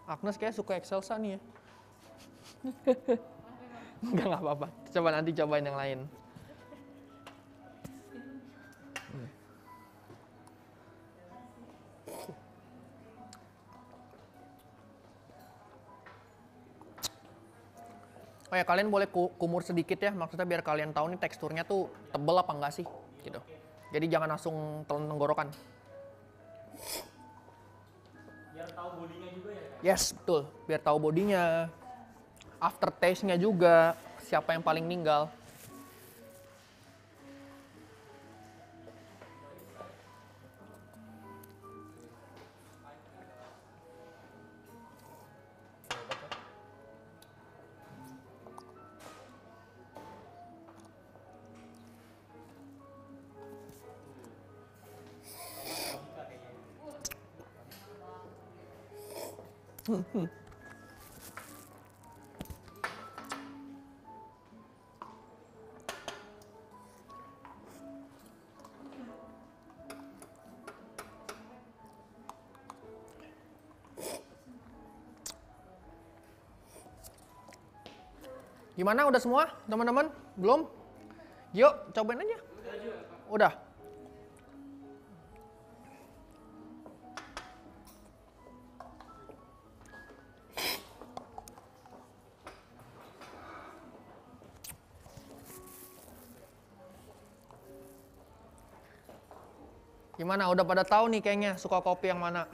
Agnes kayak suka Excelsa nih ya. Enggak, enggak apa-apa. Coba nanti cobain yang lain. Hmm. Oh ya, kalian boleh kumur sedikit ya. Maksudnya biar kalian tahu nih teksturnya tuh tebel apa enggak sih. gitu. Jadi jangan langsung telan tenggorokan. Yes, betul. Biar tahu bodinya. After taste-nya juga, siapa yang paling ninggal. Gimana udah semua teman-teman? Belum? Yuk cobain aja. Udah. Gimana? Udah pada tahu nih kayaknya suka kopi yang mana?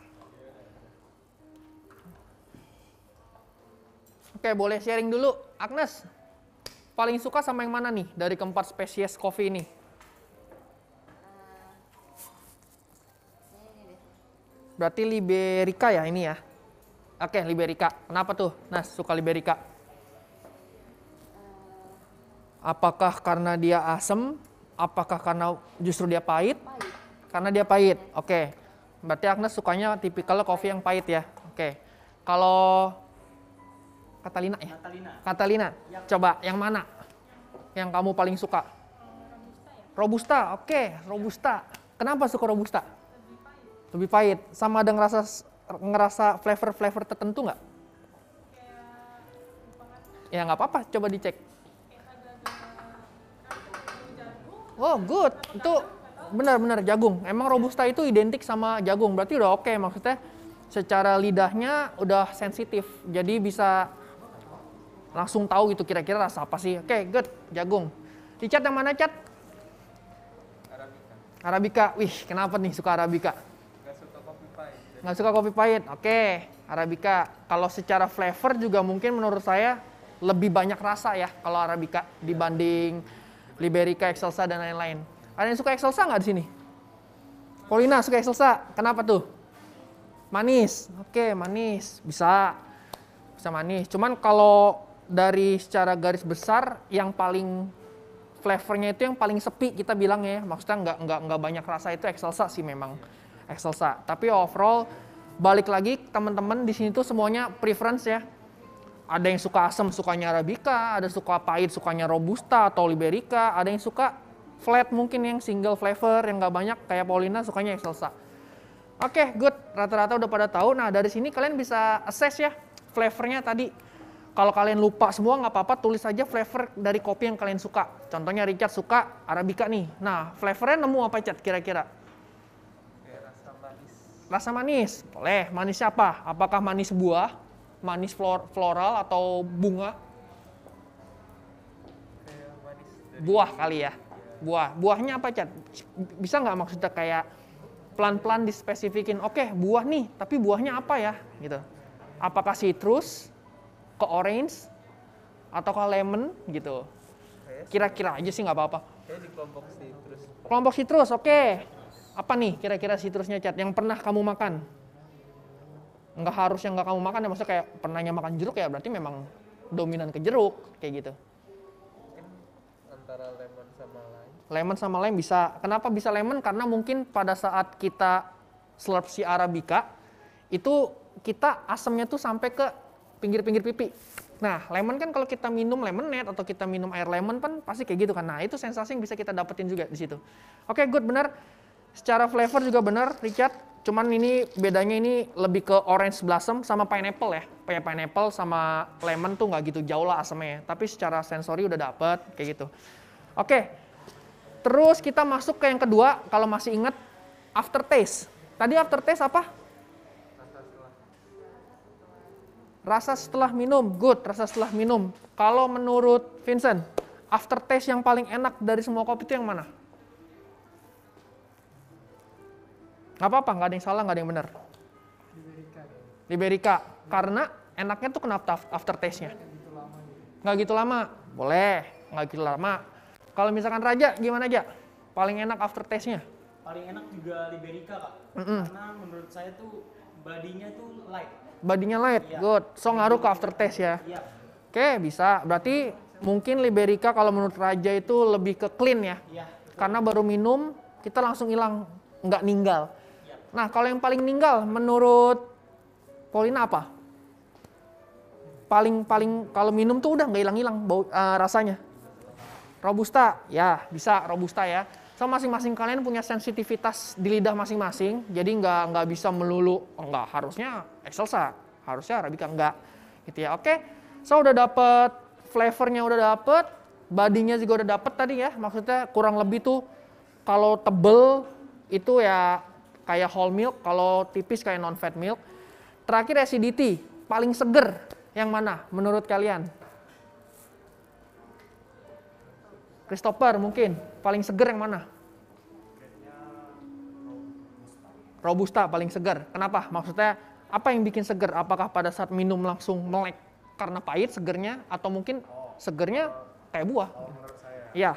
Oke, boleh sharing dulu. Agnes, Paling suka sama yang mana nih dari keempat spesies kopi ini? Berarti Liberica ya ini ya? Oke, Liberica. Kenapa tuh Nah, suka Liberica? Apakah karena dia asem? Apakah karena justru dia pahit. Karena dia pahit. Oke. Berarti Agnes sukanya tipikal kopi yang pahit ya. Oke. Kalau Catalina ya? Catalina. Catalina. Ya. Coba yang mana? Yang kamu paling suka? Robusta, ya. Robusta, oke, okay. robusta. Kenapa suka robusta? Lebih pahit. Lebih pahit. Sama ada ngerasa ngerasa flavor-flavor tertentu nggak? Ya nggak apa-apa, coba dicek. Oh good, itu benar-benar jagung. Emang robusta itu identik sama jagung, berarti udah oke okay. maksudnya secara lidahnya udah sensitif, jadi bisa langsung tahu gitu kira-kira rasa apa sih. Oke, okay, good, jagung. Dicat yang mana cat? Arabica. Arabica. Wih, kenapa nih suka Arabica? nggak suka kopi pahit. Oke, okay, Arabica. Kalau secara flavor juga mungkin menurut saya lebih banyak rasa ya kalau Arabica dibanding Liberica, Excelsa dan lain-lain. Ada yang suka Excelsa nggak di sini? Polina suka Excelsa. Kenapa tuh? Manis. Oke, okay, manis. Bisa. Bisa manis. Cuman kalau dari secara garis besar yang paling flavornya itu yang paling sepi kita bilang ya maksudnya nggak nggak nggak banyak rasa itu excelsa sih memang excelsa tapi overall balik lagi teman-teman di sini tuh semuanya preference ya ada yang suka asam sukanya arabica ada suka pahit sukanya robusta atau liberica ada yang suka flat mungkin yang single flavor yang nggak banyak kayak Paulina sukanya excelsa oke okay, good rata-rata udah pada tahu nah dari sini kalian bisa assess ya flavornya tadi kalau kalian lupa semua nggak apa-apa, tulis aja flavor dari kopi yang kalian suka. Contohnya Richard suka Arabica nih. Nah, flavornya nemu apa Richard kira-kira? Rasa manis. Rasa manis, boleh. Manis apa? Apakah manis buah, manis flor floral atau bunga? Buah kali ya. Iya. Buah. Buahnya apa Cat? Bisa nggak maksudnya kayak pelan-pelan dispesifikin, oke okay, buah nih, tapi buahnya apa ya? Gitu. Apakah citrus, ke orange atau ke lemon gitu. Kira-kira aja sih nggak apa-apa. kelompok citrus. Kelompok citrus, oke. Okay. Apa nih kira-kira citrusnya cat yang pernah kamu makan? Nggak harus yang nggak kamu makan ya maksudnya kayak pernahnya makan jeruk ya berarti memang dominan ke jeruk kayak gitu. antara lemon sama lime. Lemon sama lime bisa. Kenapa bisa lemon? Karena mungkin pada saat kita slurp si arabica itu kita asamnya tuh sampai ke pinggir-pinggir pipi. Nah, lemon kan kalau kita minum lemonade atau kita minum air lemon pun pasti kayak gitu kan. Nah, itu sensasi yang bisa kita dapetin juga di situ. Oke, okay, good benar. Secara flavor juga benar, Richard. Cuman ini bedanya ini lebih ke orange blossom sama pineapple ya. Kayak pineapple sama lemon tuh nggak gitu jauh lah asamnya. Tapi secara sensori udah dapet kayak gitu. Oke, okay. terus kita masuk ke yang kedua. Kalau masih ingat aftertaste. Tadi aftertaste apa? Rasa setelah minum, good. Rasa setelah minum. Kalau menurut Vincent, aftertaste yang paling enak dari semua kopi itu yang mana? Gak apa-apa, nggak ada yang salah, nggak ada yang benar. Liberica. Liberica. Karena enaknya tuh kenapa aftertaste-nya? Nggak gitu lama. Boleh, nggak gitu lama. Kalau misalkan Raja, gimana aja? Paling enak aftertaste-nya? Paling enak juga Liberica, Kak. Mm -mm. Karena menurut saya tuh badinya tuh light badinya light, yeah. good. So ngaruh ke after test ya. Yeah. Oke, okay, bisa. Berarti mungkin Liberica kalau menurut Raja itu lebih ke clean ya. Yeah. Karena baru minum, kita langsung hilang, nggak ninggal. Yeah. Nah, kalau yang paling ninggal menurut Paulina apa? Paling paling kalau minum tuh udah nggak hilang-hilang uh, rasanya. Robusta, ya bisa robusta ya. So masing-masing kalian punya sensitivitas di lidah masing-masing, jadi nggak nggak bisa melulu oh, nggak harusnya excelsa, harusnya arabica nggak gitu ya. Oke, okay. so udah dapet flavornya udah dapet, badinya juga udah dapet tadi ya. Maksudnya kurang lebih tuh kalau tebel itu ya kayak whole milk, kalau tipis kayak non fat milk. Terakhir acidity paling seger yang mana menurut kalian? Christopher mungkin paling seger yang mana? Robusta paling segar. Kenapa? Maksudnya apa yang bikin segar? Apakah pada saat minum langsung melek karena pahit segernya atau mungkin segernya kayak buah? Oh, menurut saya. Iya.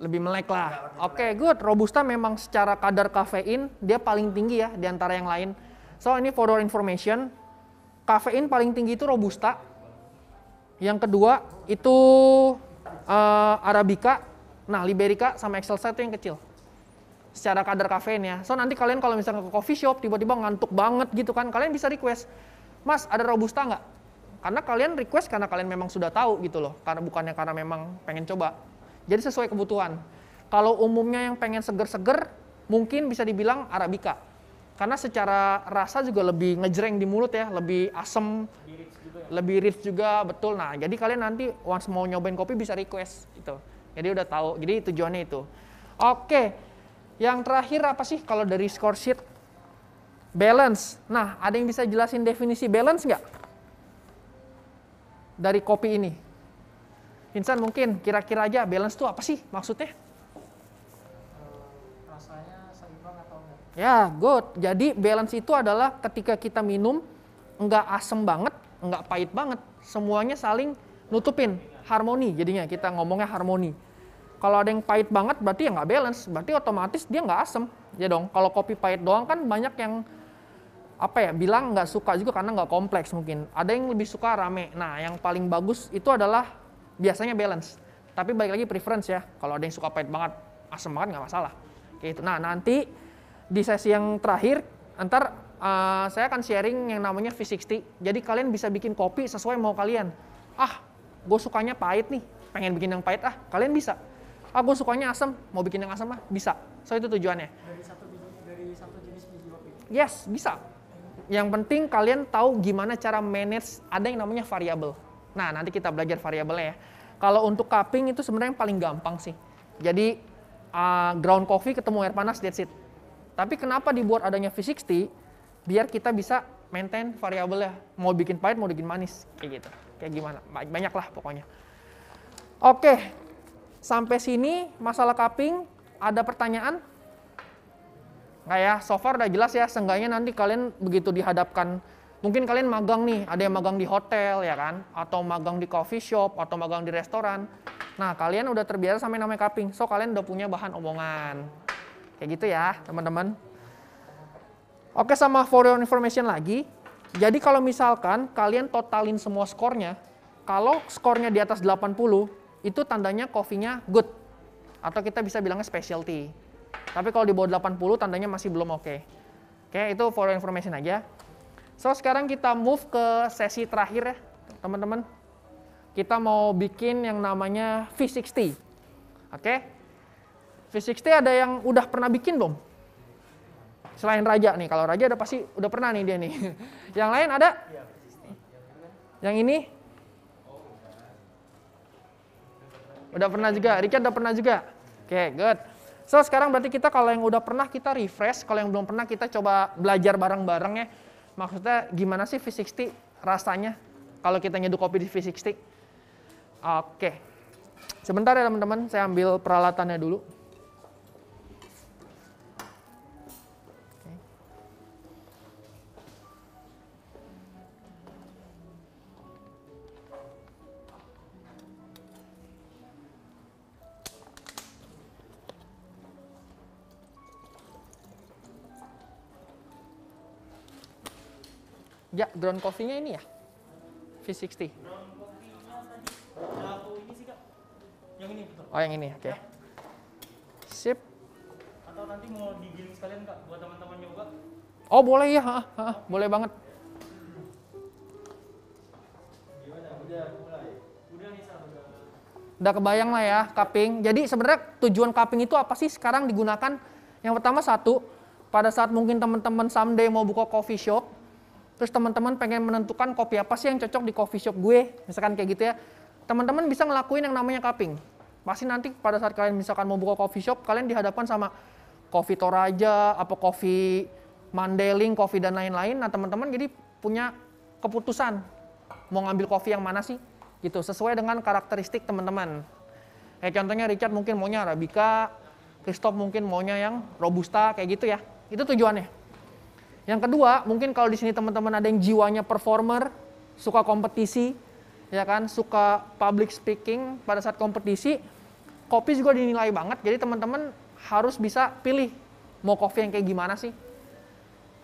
lebih melek lah. Oke, okay, good. Robusta memang secara kadar kafein dia paling tinggi ya di antara yang lain. So ini for your information, kafein paling tinggi itu robusta. Yang kedua itu uh, arabica. Nah, liberica sama excelsa itu yang kecil. Secara kadar kafein ya. So nanti kalian kalau misalnya ke coffee shop tiba-tiba ngantuk banget gitu kan, kalian bisa request, "Mas, ada robusta nggak?" Karena kalian request karena kalian memang sudah tahu gitu loh, karena bukannya karena memang pengen coba. Jadi sesuai kebutuhan. Kalau umumnya yang pengen seger-seger, mungkin bisa dibilang arabica karena secara rasa juga lebih ngejreng di mulut ya, lebih asem, lebih rich juga, ya? juga betul. Nah, jadi kalian nanti once mau nyobain kopi bisa request itu. Jadi udah tahu. Jadi tujuannya itu. Oke. Yang terakhir apa sih kalau dari score sheet? Balance. Nah, ada yang bisa jelasin definisi balance nggak? Dari kopi ini. Insan mungkin kira-kira aja balance itu apa sih maksudnya? Ya, good. Jadi balance itu adalah ketika kita minum nggak asem banget, nggak pahit banget, semuanya saling nutupin, harmoni jadinya kita ngomongnya harmoni. Kalau ada yang pahit banget berarti ya nggak balance, berarti otomatis dia nggak asem. Ya dong, kalau kopi pahit doang kan banyak yang apa ya bilang nggak suka juga karena nggak kompleks mungkin ada yang lebih suka rame nah yang paling bagus itu adalah biasanya balance tapi balik lagi preference ya kalau ada yang suka pahit banget asem banget nggak masalah gitu nah nanti di sesi yang terakhir ntar uh, eh, saya akan sharing yang namanya V60. Jadi kalian bisa bikin kopi sesuai mau kalian. Ah, gue sukanya pahit nih, pengen bikin yang pahit ah, kalian bisa. Ah, gue sukanya asam, mau bikin yang asam ah, bisa. So itu tujuannya. Dari satu, dari satu jenis biji kopi. Yes, bisa. Yang penting kalian tahu gimana cara manage ada yang namanya variabel. Nah, nanti kita belajar variabelnya ya. Kalau untuk cupping itu sebenarnya yang paling gampang sih. Jadi uh, ground coffee ketemu air panas, that's it tapi kenapa dibuat adanya V60? Biar kita bisa maintain variabelnya. Mau bikin pahit, mau bikin manis. Kayak gitu. Kayak gimana? Banyak lah pokoknya. Oke. Sampai sini masalah cupping. Ada pertanyaan? Nggak ya? So far udah jelas ya. Seenggaknya nanti kalian begitu dihadapkan Mungkin kalian magang nih, ada yang magang di hotel ya kan, atau magang di coffee shop, atau magang di restoran. Nah, kalian udah terbiasa sama yang namanya cupping, so kalian udah punya bahan omongan. Kayak gitu ya, teman-teman. Oke, sama for your information lagi. Jadi kalau misalkan kalian totalin semua skornya, kalau skornya di atas 80, itu tandanya coffee-nya good. Atau kita bisa bilangnya specialty. Tapi kalau di bawah 80, tandanya masih belum oke. Okay. Oke, itu for your information aja. So, sekarang kita move ke sesi terakhir ya, teman-teman. Kita mau bikin yang namanya V60. Oke, okay? V60 ada yang udah pernah bikin belum? Selain Raja nih, kalau Raja ada pasti udah pernah nih dia nih. yang lain ada? Yang ini? Udah pernah juga, Richard udah pernah juga? Oke, okay, good. So sekarang berarti kita kalau yang udah pernah kita refresh, kalau yang belum pernah kita coba belajar bareng-bareng ya. Maksudnya gimana sih V60 rasanya kalau kita nyeduh kopi di V60? Oke. Okay. Sebentar ya teman-teman, saya ambil peralatannya dulu. Ya, ground coffee-nya ini ya. V60. Ground ini sih, Yang ini betul. Oh, yang ini, oke. Okay. Ya. Sip. Atau nanti mau digiling sekalian Kak buat teman-teman nyoba? Oh, boleh ya. Ha, ha, boleh banget. Gimana? Udah mulai. Udah nih sahabat. Udah kebayang lah ya, cupping. Jadi sebenarnya tujuan cupping itu apa sih sekarang digunakan? Yang pertama satu, pada saat mungkin teman-teman someday mau buka coffee shop, terus teman-teman pengen menentukan kopi apa sih yang cocok di coffee shop gue, misalkan kayak gitu ya, teman-teman bisa ngelakuin yang namanya cupping. Pasti nanti pada saat kalian misalkan mau buka coffee shop, kalian dihadapkan sama kopi Toraja, apa kopi Mandeling, kopi dan lain-lain. Nah teman-teman jadi punya keputusan mau ngambil kopi yang mana sih, gitu sesuai dengan karakteristik teman-teman. Kayak contohnya Richard mungkin maunya Arabica, Christoph mungkin maunya yang Robusta, kayak gitu ya. Itu tujuannya. Yang kedua, mungkin kalau di sini teman-teman ada yang jiwanya performer, suka kompetisi, ya kan, suka public speaking pada saat kompetisi, kopi juga dinilai banget. Jadi teman-teman harus bisa pilih mau kopi yang kayak gimana sih.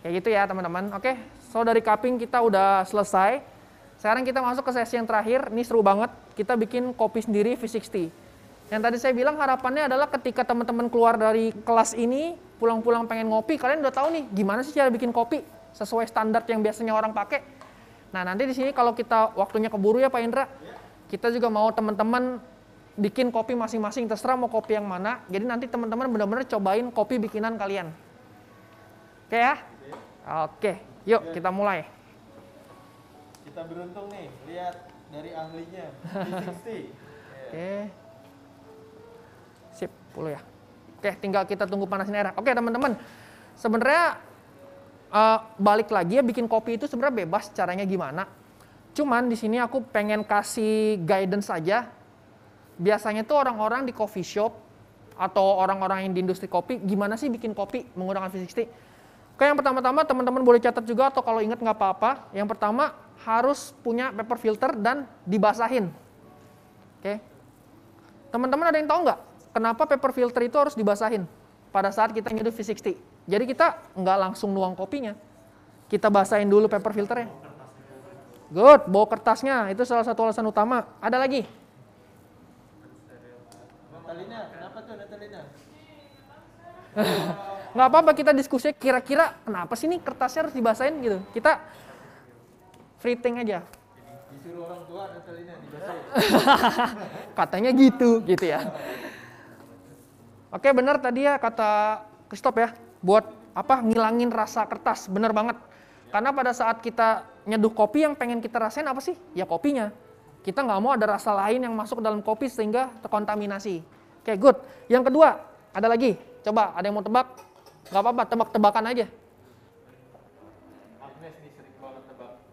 Kayak gitu ya teman-teman. Oke, so dari cupping kita udah selesai. Sekarang kita masuk ke sesi yang terakhir. Ini seru banget. Kita bikin kopi sendiri V60. Yang tadi saya bilang harapannya adalah ketika teman-teman keluar dari kelas ini, pulang-pulang pengen ngopi, kalian udah tahu nih gimana sih cara bikin kopi sesuai standar yang biasanya orang pakai. Nah, nanti di sini kalau kita waktunya keburu ya Pak Indra, kita juga mau teman-teman bikin kopi masing-masing terserah mau kopi yang mana. Jadi nanti teman-teman benar-benar cobain kopi bikinan kalian. Oke ya? Oke, yuk Oke. Iya. kita mulai. Kita beruntung nih, lihat dari ahlinya. Oke. Sip, puluh ya. Oke, tinggal kita tunggu panasnya airnya. Oke, teman-teman. Sebenarnya uh, balik lagi ya bikin kopi itu sebenarnya bebas caranya gimana. Cuman di sini aku pengen kasih guidance aja. Biasanya tuh orang-orang di coffee shop atau orang-orang yang di industri kopi gimana sih bikin kopi menggunakan V60? Oke, yang pertama-tama teman-teman boleh catat juga atau kalau ingat nggak apa-apa. Yang pertama harus punya paper filter dan dibasahin. Oke. Teman-teman ada yang tahu nggak kenapa paper filter itu harus dibasahin pada saat kita nyeduh V60. Jadi kita nggak langsung nuang kopinya. Kita basahin dulu paper filternya. Good, bawa kertasnya. Itu salah satu alasan utama. Ada lagi? Natalina, kenapa tuh Natalina? nggak apa-apa kita diskusi kira-kira kenapa sih nih kertasnya harus dibasahin gitu. Kita free aja. Disuruh orang tua Natalina dibasahin. Katanya gitu, gitu ya. Oke benar tadi ya kata Kristop ya, buat apa ngilangin rasa kertas, benar banget. Karena pada saat kita nyeduh kopi yang pengen kita rasain apa sih? Ya kopinya. Kita nggak mau ada rasa lain yang masuk ke dalam kopi sehingga terkontaminasi. Oke good. Yang kedua, ada lagi. Coba ada yang mau tebak? nggak apa-apa, tebak-tebakan aja.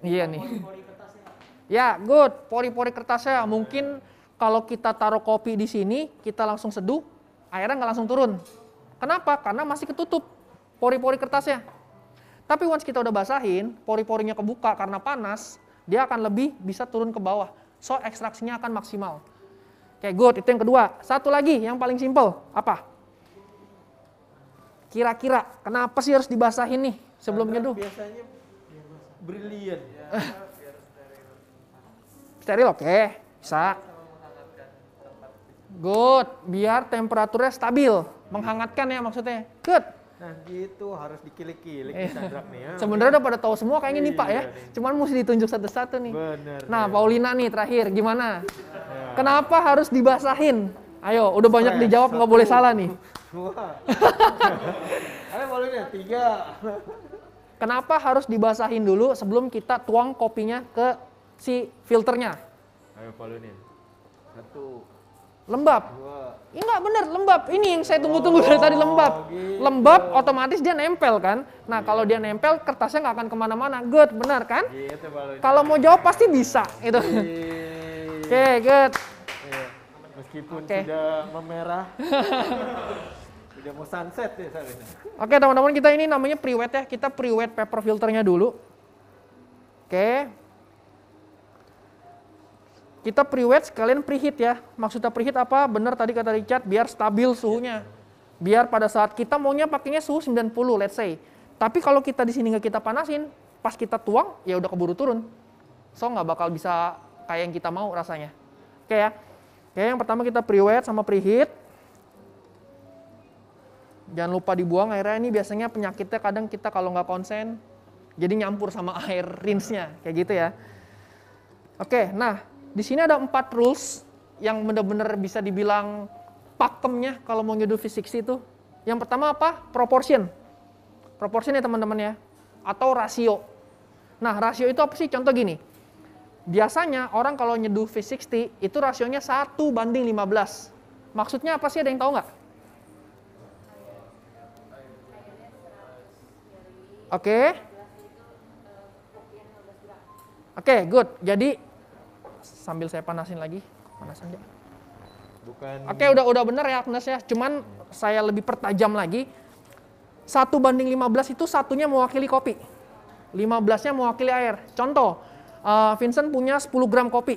Iya nih. Ya, good. Pori-pori kertasnya mungkin kalau kita taruh kopi di sini, kita langsung seduh, airnya nggak langsung turun. Kenapa? Karena masih ketutup pori-pori kertasnya. Tapi once kita udah basahin, pori-porinya kebuka karena panas, dia akan lebih bisa turun ke bawah. So ekstraksinya akan maksimal. Oke, okay, good. Itu yang kedua. Satu lagi yang paling simple, apa? Kira-kira kenapa sih harus dibasahin nih sebelum Karena nyeduh? Biasanya brilian. Ya, steril oke, okay. bisa. Good. Biar temperaturnya stabil. Menghangatkan ya maksudnya. Good. Nah gitu harus dikilik-kilik yeah. ya. Sebenarnya udah pada tahu semua kayaknya nih Pak ya. Iya, Cuman mesti ditunjuk satu-satu nih. Bener. Nah ya. Paulina nih terakhir gimana? Ya. Kenapa harus dibasahin? Ayo, udah banyak Stress. dijawab nggak boleh salah nih. Ayo Paulina tiga. Kenapa harus dibasahin dulu sebelum kita tuang kopinya ke si filternya? Ayo Paulina. Satu, lembab. Ini iya, enggak bener, lembab. Ini yang saya tunggu-tunggu dari tadi oh, lembab. Lembab otomatis dia nempel kan. Nah iya. kalau dia nempel kertasnya nggak akan kemana-mana. Good, benar kan? Gitu, kalau mau jawab pasti bisa. Itu. Iya. Oke, okay, good. Meskipun okay. sudah memerah, sudah mau sunset ya Oke okay, teman-teman kita ini namanya pre-wet ya. Kita pre-wet paper filternya dulu. Oke, okay. Kita pre-wet sekalian preheat ya. Maksudnya preheat apa? Benar tadi kata Richard, biar stabil suhunya. Biar pada saat kita maunya pakainya suhu 90 let's say. Tapi kalau kita di sini nggak kita panasin, pas kita tuang ya udah keburu turun. So nggak bakal bisa kayak yang kita mau rasanya. Oke ya. Oke, yang pertama kita pre-wet sama preheat. Jangan lupa dibuang airnya. Ini biasanya penyakitnya kadang kita kalau nggak konsen, jadi nyampur sama air rinse Kayak gitu ya. Oke, nah di sini ada empat rules yang benar-benar bisa dibilang pakemnya kalau mau nyeduh fisik itu. Yang pertama apa? Proportion. Proportion ya teman-teman ya. Atau rasio. Nah rasio itu apa sih? Contoh gini. Biasanya orang kalau nyeduh V60 itu rasionya 1 banding 15. Maksudnya apa sih? Ada yang tahu nggak? Oke. Oke, good. Jadi sambil saya panasin lagi. Panas aja. Bukan. Oke, udah udah bener ya Agnes ya. Cuman saya lebih pertajam lagi. satu banding 15 itu satunya mewakili kopi. 15-nya mewakili air. Contoh, uh, Vincent punya 10 gram kopi.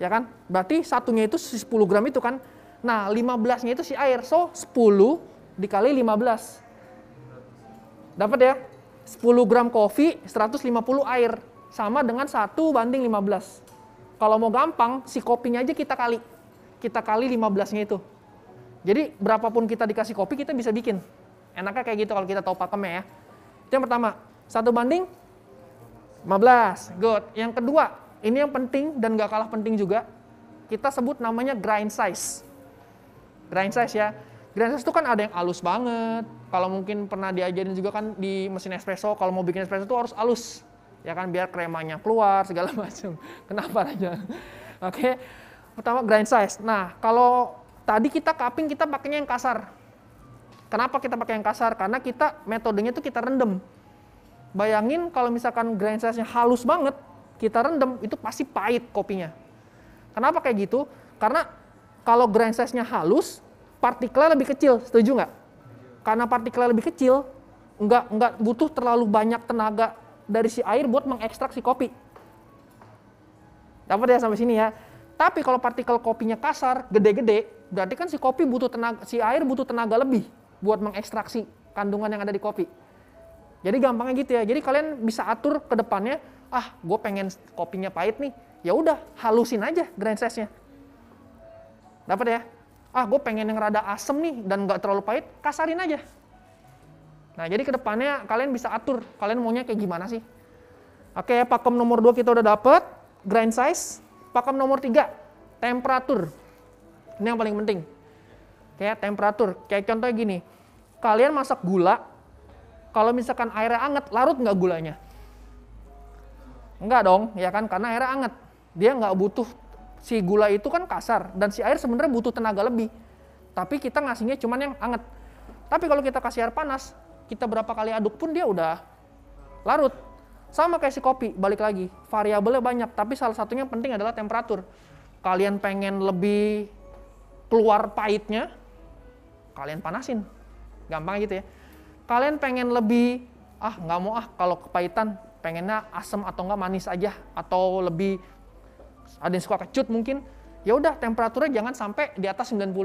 Ya kan? Berarti satunya itu 10 gram itu kan. Nah, 15-nya itu si air. So, 10 dikali 15. Dapat ya? 10 gram kopi, 150 air. Sama dengan 1 banding 15. Kalau mau gampang, si kopinya aja kita kali. Kita kali 15-nya itu. Jadi berapapun kita dikasih kopi, kita bisa bikin. Enaknya kayak gitu kalau kita tahu pakemnya ya. Itu yang pertama. Satu banding 15. Good. Yang kedua, ini yang penting dan gak kalah penting juga. Kita sebut namanya grind size. Grind size ya. Grind size itu kan ada yang halus banget. Kalau mungkin pernah diajarin juga kan di mesin espresso, kalau mau bikin espresso itu harus halus ya kan biar kremanya keluar segala macam. Kenapa aja? Oke. Okay. Pertama grind size. Nah, kalau tadi kita cupping kita pakainya yang kasar. Kenapa kita pakai yang kasar? Karena kita metodenya itu kita rendem. Bayangin kalau misalkan grind size-nya halus banget, kita rendem itu pasti pahit kopinya. Kenapa kayak gitu? Karena kalau grind size-nya halus, partikelnya lebih kecil, setuju nggak? Karena partikelnya lebih kecil, nggak nggak butuh terlalu banyak tenaga dari si air buat mengekstraksi kopi. Dapat ya sampai sini ya. Tapi kalau partikel kopinya kasar, gede-gede, berarti kan si kopi butuh tenaga, si air butuh tenaga lebih buat mengekstraksi kandungan yang ada di kopi. Jadi gampangnya gitu ya. Jadi kalian bisa atur ke depannya, ah gue pengen kopinya pahit nih, ya udah halusin aja grind size-nya. Dapat ya? Ah gue pengen yang rada asem nih dan nggak terlalu pahit, kasarin aja. Nah, jadi kedepannya kalian bisa atur kalian maunya kayak gimana sih. Oke, pakem nomor 2 kita udah dapet, grind size. Pakem nomor 3, temperatur. Ini yang paling penting. Kayak temperatur. Kayak contohnya gini, kalian masak gula, kalau misalkan airnya anget, larut nggak gulanya? nggak dong, ya kan? Karena airnya anget. Dia nggak butuh, si gula itu kan kasar, dan si air sebenarnya butuh tenaga lebih. Tapi kita ngasihnya cuman yang anget. Tapi kalau kita kasih air panas, kita berapa kali aduk pun dia udah larut. Sama kayak si kopi, balik lagi. Variabelnya banyak, tapi salah satunya yang penting adalah temperatur. Kalian pengen lebih keluar pahitnya, kalian panasin. Gampang gitu ya. Kalian pengen lebih, ah nggak mau ah kalau kepahitan, pengennya asam atau nggak manis aja. Atau lebih, ada yang suka kecut mungkin, ya udah temperaturnya jangan sampai di atas 90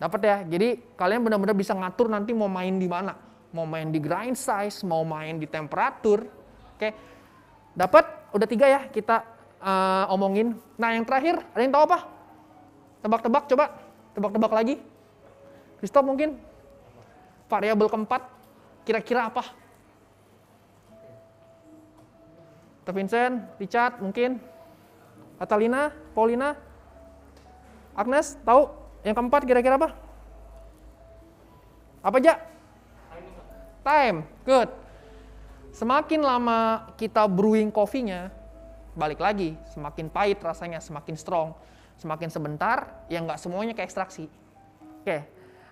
Dapat ya. Jadi kalian benar-benar bisa ngatur nanti mau main di mana. Mau main di grind size, mau main di temperatur. Oke. Dapat? Udah tiga ya kita uh, omongin. Nah yang terakhir, ada yang tahu apa? Tebak-tebak coba. Tebak-tebak lagi. Kristof mungkin? Variabel keempat. Kira-kira apa? Tapi Vincent, Richard mungkin? Catalina, Paulina, Agnes, tahu? Yang keempat kira-kira apa? Apa aja? Time. Good. Semakin lama kita brewing coffee-nya, balik lagi, semakin pahit rasanya, semakin strong. Semakin sebentar, ya nggak semuanya ke ekstraksi. Oke,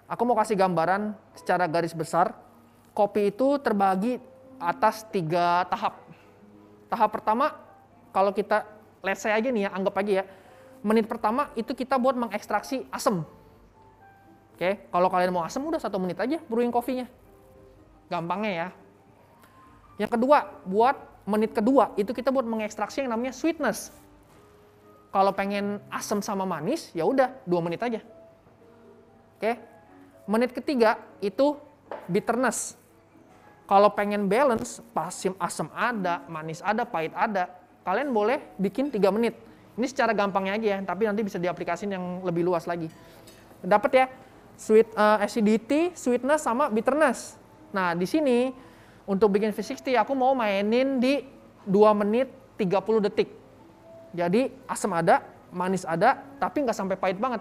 aku mau kasih gambaran secara garis besar. Kopi itu terbagi atas tiga tahap. Tahap pertama, kalau kita, let's say aja nih ya, anggap aja ya, menit pertama itu kita buat mengekstraksi asam. Oke, kalau kalian mau asam udah satu menit aja brewing kopinya. Gampangnya ya. Yang kedua, buat menit kedua itu kita buat mengekstraksi yang namanya sweetness. Kalau pengen asam sama manis, ya udah dua menit aja. Oke, menit ketiga itu bitterness. Kalau pengen balance, pasim asam ada, manis ada, pahit ada, kalian boleh bikin tiga menit ini secara gampangnya aja ya, tapi nanti bisa diaplikasin yang lebih luas lagi. Dapat ya, sweet uh, acidity, sweetness sama bitterness. Nah, di sini untuk bikin V60 aku mau mainin di 2 menit 30 detik. Jadi asam ada, manis ada, tapi nggak sampai pahit banget.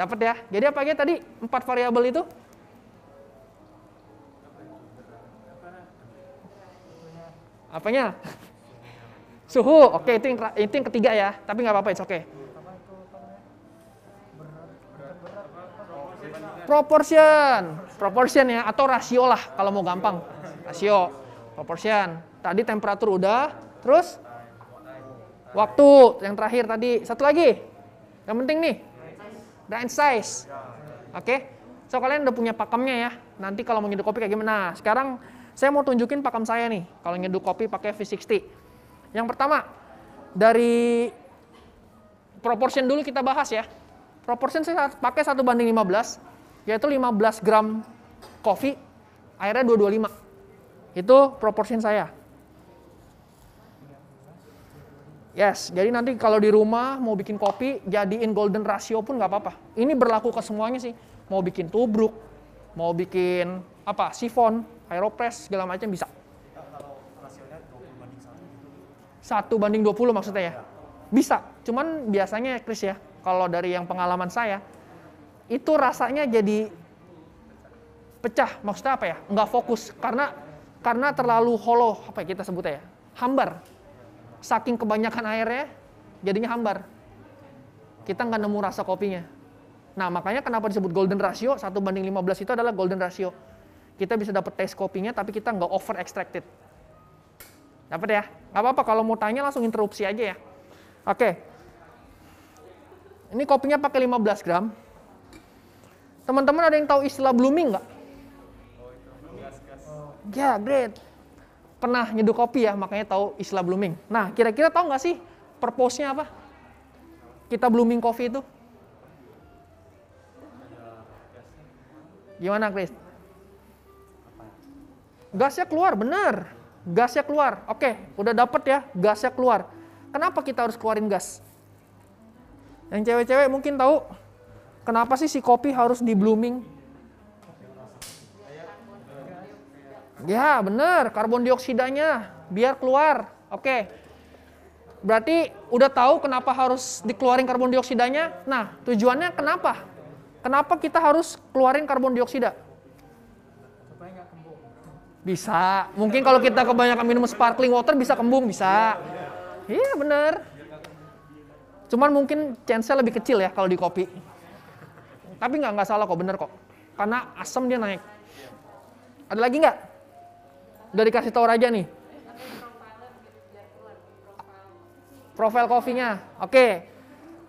Dapat ya. Jadi apa aja tadi empat variabel itu? Apanya? Suhu, oke okay, itu yang, itu yang ketiga ya, tapi nggak apa-apa, itu oke. Proportion, proportion ya, atau rasio lah kalau mau gampang, rasio, proportion. Tadi temperatur udah, terus waktu yang terakhir tadi, satu lagi, yang penting nih, dan size, oke. Okay? So kalian udah punya pakemnya ya, nanti kalau mau nyeduh kopi kayak gimana? Sekarang saya mau tunjukin pakem saya nih, kalau nyeduh kopi pakai V60. Yang pertama, dari proportion dulu kita bahas ya. Proportion saya pakai 1 banding 15, yaitu 15 gram kopi, airnya 225. Itu proportion saya. Yes, jadi nanti kalau di rumah mau bikin kopi, jadiin golden ratio pun nggak apa-apa. Ini berlaku ke semuanya sih. Mau bikin tubruk, mau bikin apa sifon, aeropress, segala macam bisa. Satu banding 20 maksudnya ya? Iya. Bisa, cuman biasanya Chris ya, kalau dari yang pengalaman saya, itu rasanya jadi pecah, maksudnya apa ya? Nggak fokus, karena karena terlalu hollow, apa ya kita sebutnya ya? Hambar. Saking kebanyakan airnya, jadinya hambar. Kita nggak nemu rasa kopinya. Nah, makanya kenapa disebut golden ratio, satu banding 15 itu adalah golden ratio. Kita bisa dapet taste kopinya, tapi kita nggak over extracted. Dapat ya? Nggak apa-apa, kalau mau tanya langsung interupsi aja ya. Oke. Ini kopinya pakai 15 gram. Teman-teman ada yang tahu istilah blooming nggak? Ya, yeah, great. Pernah nyeduh kopi ya, makanya tahu istilah blooming. Nah, kira-kira tahu nggak sih purpose-nya apa? Kita blooming kopi itu? Gimana, Chris? Gasnya keluar, bener gasnya keluar. Oke, udah dapet ya, gasnya keluar. Kenapa kita harus keluarin gas? Yang cewek-cewek mungkin tahu kenapa sih si kopi harus di blooming? Ya, bener, karbon dioksidanya biar keluar. Oke. Berarti udah tahu kenapa harus dikeluarin karbon dioksidanya? Nah, tujuannya kenapa? Kenapa kita harus keluarin karbon dioksida? Bisa. Mungkin kalau kita kebanyakan minum sparkling water bisa kembung, bisa. Iya yeah, bener. Cuman mungkin chance-nya lebih kecil ya kalau di kopi. Tapi nggak nggak salah kok, bener kok. Karena asam dia naik. Ada lagi nggak? Udah dikasih tau aja nih. Profil kopinya, oke. Okay.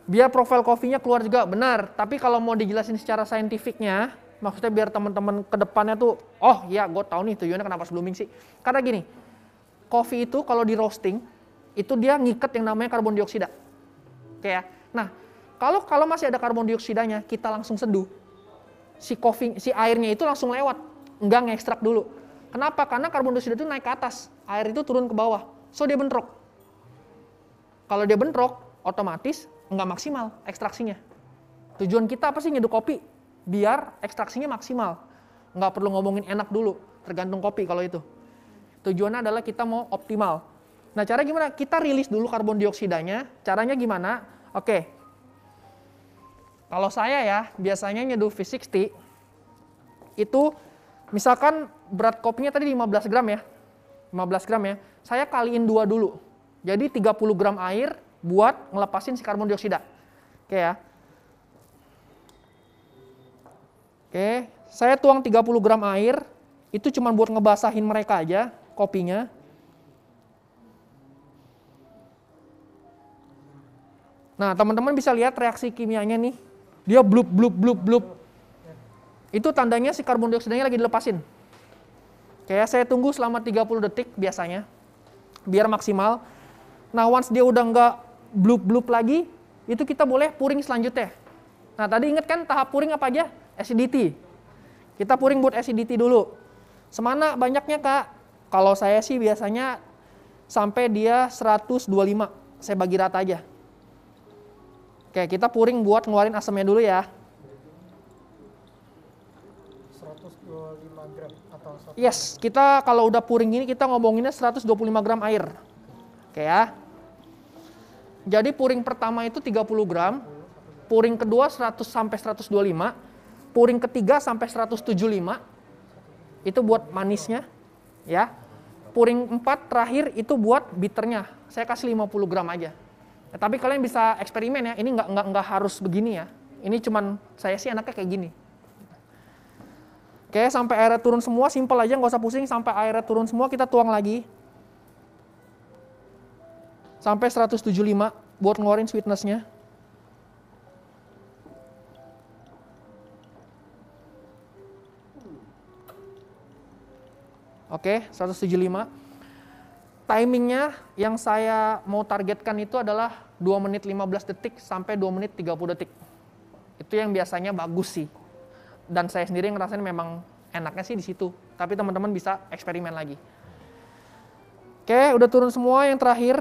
Biar profil kopinya keluar juga, benar. Tapi kalau mau dijelasin secara saintifiknya, maksudnya biar teman-teman kedepannya tuh oh ya gue tahu nih tujuannya kenapa blooming sih karena gini kopi itu kalau di roasting itu dia ngikat yang namanya karbon dioksida oke ya nah kalau kalau masih ada karbon dioksidanya kita langsung seduh si kopi si airnya itu langsung lewat enggak ngekstrak dulu kenapa karena karbon dioksida itu naik ke atas air itu turun ke bawah so dia bentrok kalau dia bentrok otomatis enggak maksimal ekstraksinya tujuan kita apa sih nyeduh kopi biar ekstraksinya maksimal. Nggak perlu ngomongin enak dulu, tergantung kopi kalau itu. Tujuannya adalah kita mau optimal. Nah, cara gimana? Kita rilis dulu karbon dioksidanya. Caranya gimana? Oke. Kalau saya ya, biasanya nyeduh V60 itu misalkan berat kopinya tadi 15 gram ya. 15 gram ya. Saya kaliin dua dulu. Jadi 30 gram air buat ngelepasin si karbon dioksida. Oke ya. Oke, saya tuang 30 gram air, itu cuma buat ngebasahin mereka aja kopinya. Nah, teman-teman bisa lihat reaksi kimianya nih. Dia blub blub blub blub. Itu tandanya si karbon dioksidanya lagi dilepasin. Kayak saya tunggu selama 30 detik biasanya. Biar maksimal. Nah, once dia udah nggak blub blub lagi, itu kita boleh puring selanjutnya. Nah, tadi ingat kan tahap puring apa aja? acidity. Kita puring buat acidity dulu. Semana banyaknya kak? Kalau saya sih biasanya sampai dia 125. Saya bagi rata aja. Oke, kita puring buat ngeluarin asamnya dulu ya. 125 gram atau 125. Yes, kita kalau udah puring ini kita ngomonginnya 125 gram air. Oke ya. Jadi puring pertama itu 30 gram, puring kedua 100 sampai 125, puring ketiga sampai 175 itu buat manisnya ya. Puring empat terakhir itu buat bitternya. Saya kasih 50 gram aja. ya, tapi kalian bisa eksperimen ya. Ini nggak nggak nggak harus begini ya. Ini cuman saya sih anaknya kayak gini. Oke, sampai airnya turun semua, simple aja, nggak usah pusing. Sampai airnya turun semua, kita tuang lagi. Sampai 175 buat ngeluarin sweetnessnya. Oke, okay, 175. Timingnya yang saya mau targetkan itu adalah 2 menit 15 detik sampai 2 menit 30 detik. Itu yang biasanya bagus sih. Dan saya sendiri ngerasain memang enaknya sih di situ. Tapi teman-teman bisa eksperimen lagi. Oke, okay, udah turun semua yang terakhir.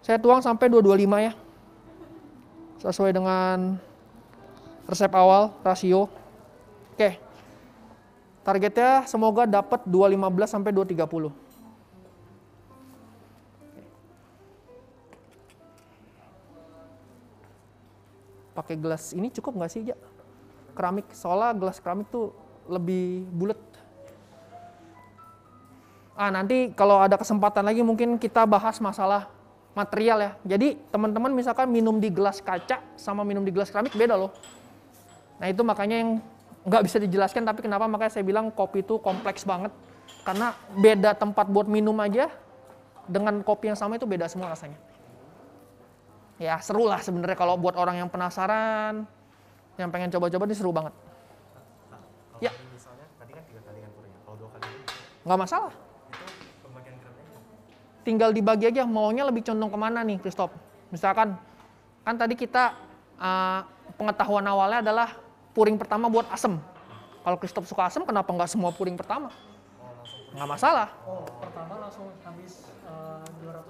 Saya tuang sampai 225 ya. Sesuai dengan resep awal, rasio. Oke. Okay. Targetnya semoga dapat 215 sampai 230. Pakai gelas ini cukup nggak sih, ya Keramik, soalnya gelas keramik tuh lebih bulat. Ah, nanti kalau ada kesempatan lagi mungkin kita bahas masalah material ya. Jadi teman-teman misalkan minum di gelas kaca sama minum di gelas keramik beda loh. Nah itu makanya yang nggak bisa dijelaskan tapi kenapa makanya saya bilang kopi itu kompleks banget karena beda tempat buat minum aja dengan kopi yang sama itu beda semua rasanya ya seru lah sebenarnya kalau buat orang yang penasaran yang pengen coba-coba ini seru banget ya misalnya kan tiga ya. nggak masalah tinggal dibagi aja maunya lebih condong kemana nih Kristop misalkan kan tadi kita uh, pengetahuan awalnya adalah puring pertama buat asem. Kalau Kristop suka asem, kenapa nggak semua puring pertama? nggak masalah. pertama langsung habis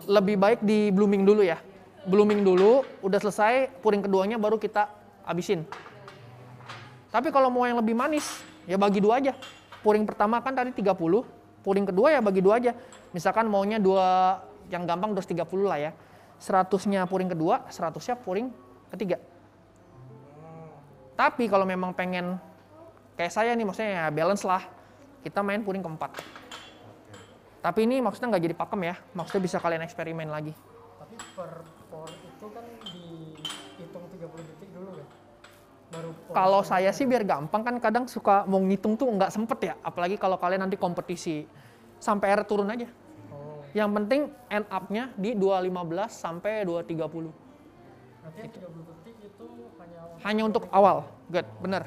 Lebih baik di blooming dulu ya. Blooming dulu, udah selesai, puring keduanya baru kita habisin. Tapi kalau mau yang lebih manis, ya bagi dua aja. Puring pertama kan tadi 30, puring kedua ya bagi dua aja. Misalkan maunya dua yang gampang 230 lah ya. 100-nya puring kedua, 100-nya puring ketiga. Tapi kalau memang pengen kayak saya nih maksudnya ya balance lah. Kita main puring keempat. Tapi ini maksudnya nggak jadi pakem ya. Maksudnya bisa kalian eksperimen lagi. Tapi per por itu kan dihitung 30 detik dulu ya, Baru kalau saya sih biar gampang kan kadang suka mau ngitung tuh nggak sempet ya. Apalagi kalau kalian nanti kompetisi. Sampai air turun aja. Oh. Yang penting end up-nya di 215 sampai 230. Berarti 30 detik gitu hanya untuk awal. Good, bener.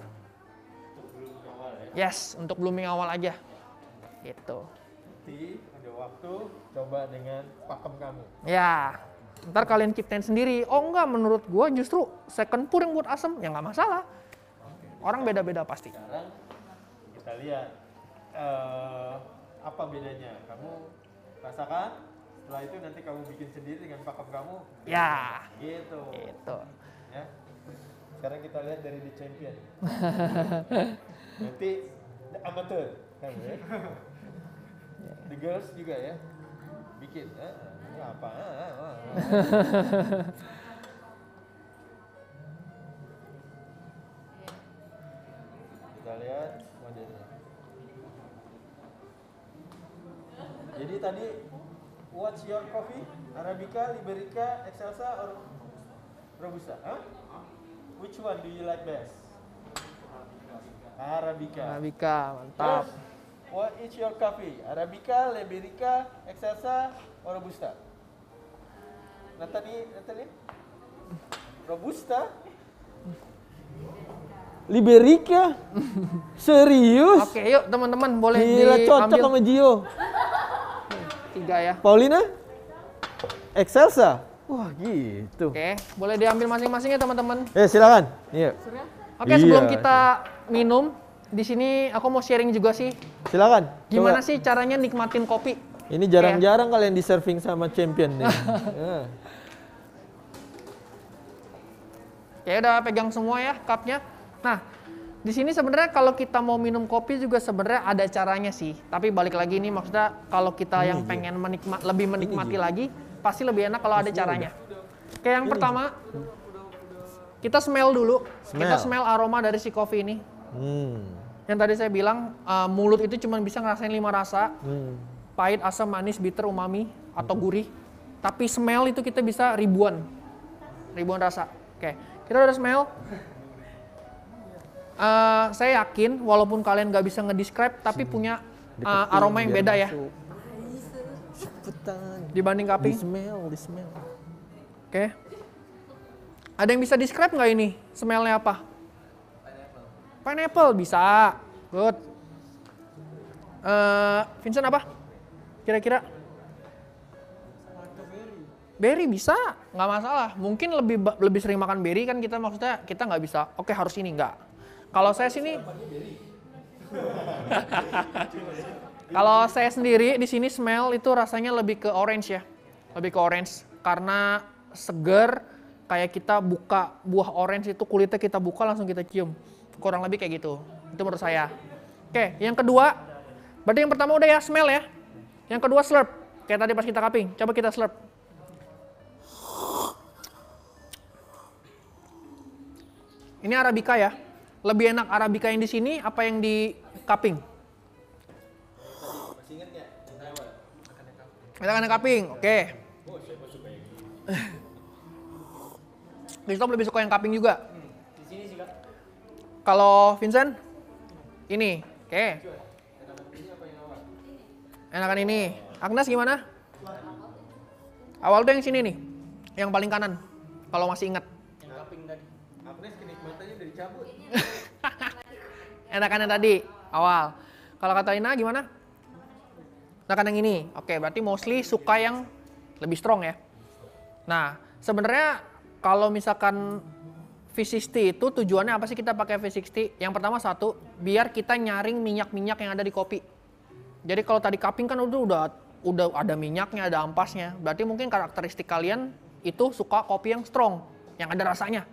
Yes, untuk blooming awal aja. Gitu. Nanti ada waktu coba dengan pakem kamu. Ya, ntar kalian ciptain sendiri. Oh enggak, menurut gua justru second pur yang buat asem. Ya nggak masalah. Orang beda-beda pasti. Sekarang kita lihat uh, apa bedanya. Kamu rasakan setelah itu nanti kamu bikin sendiri dengan pakem kamu. Ya. Gitu. Gitu. Ya sekarang kita lihat dari The Champion. Nanti amatir ya? The Girls juga ya. Bikin. eh? apa? Ah, ah, kita lihat modelnya. Jadi tadi what's your coffee? Arabica, Liberica, Excelsa, or Robusta? Huh? Which one do you like best? Arabica. Arabica, mantap. What is your coffee? Arabica, Liberica, Excelsa, or Robusta? Uh, Nathalie, Nathalie? Robusta? Liberica? Serius? Oke, yuk teman-teman boleh Gila, diambil. cocok sama Gio. Tiga ya. Paulina? Excelsa? Wah gitu. Oke, boleh diambil masing-masing ya teman-teman. Eh silakan. Iya. Ya? Oke iya. sebelum kita minum, di sini aku mau sharing juga sih. Silakan. Gimana coba. sih caranya nikmatin kopi? Ini iya. jarang-jarang kalian di serving sama champion nih. Iya. ya. udah pegang semua ya cupnya. Nah, di sini sebenarnya kalau kita mau minum kopi juga sebenarnya ada caranya sih. Tapi balik lagi ini maksudnya kalau kita ini yang dia. pengen menikmat lebih menikmati lagi, pasti lebih enak kalau ada caranya. Oke yang pertama, kita smell dulu. Smell. Kita smell aroma dari si kopi ini. Hmm. Yang tadi saya bilang uh, mulut itu cuma bisa ngerasain lima rasa, hmm. pahit, asam, manis, bitter, umami atau gurih. Tapi smell itu kita bisa ribuan, ribuan rasa. Oke, kita udah smell. Uh, saya yakin walaupun kalian nggak bisa ngedescribe, tapi punya uh, aroma yang beda ya dibanding kapi? The smell, the smell. Oke. Okay. Ada yang bisa describe nggak ini? Smellnya apa? Pineapple. Pineapple bisa. Good. Uh, Vincent apa? Kira-kira? Berry bisa, nggak masalah. Mungkin lebih lebih sering makan berry kan kita maksudnya kita nggak bisa. Oke okay, harus ini nggak. Kalau saya sini. Kalau saya sendiri di sini smell itu rasanya lebih ke orange ya. Lebih ke orange karena seger kayak kita buka buah orange itu kulitnya kita buka langsung kita cium. Kurang lebih kayak gitu. Itu menurut saya. Oke, yang kedua berarti yang pertama udah ya smell ya. Yang kedua slurp. Kayak tadi pas kita kaping. coba kita slurp. Ini arabica ya. Lebih enak arabica yang di sini apa yang di kaping? Kita kena kaping, oke. Okay. oh, lebih suka yang kaping juga. Kalau Vincent, ini, oke. Okay. Enakan ini. Agnes gimana? Awal tuh yang sini nih, yang paling kanan. Kalau masih ingat. Agnes dari cabut. Enakan yang tadi, awal. Kalau kata Ina gimana? nah kan yang ini, oke berarti mostly suka yang lebih strong ya. Nah sebenarnya kalau misalkan V60 itu tujuannya apa sih kita pakai V60? Yang pertama satu, biar kita nyaring minyak-minyak yang ada di kopi. Jadi kalau tadi cupping kan udah udah udah ada minyaknya, ada ampasnya. Berarti mungkin karakteristik kalian itu suka kopi yang strong, yang ada rasanya.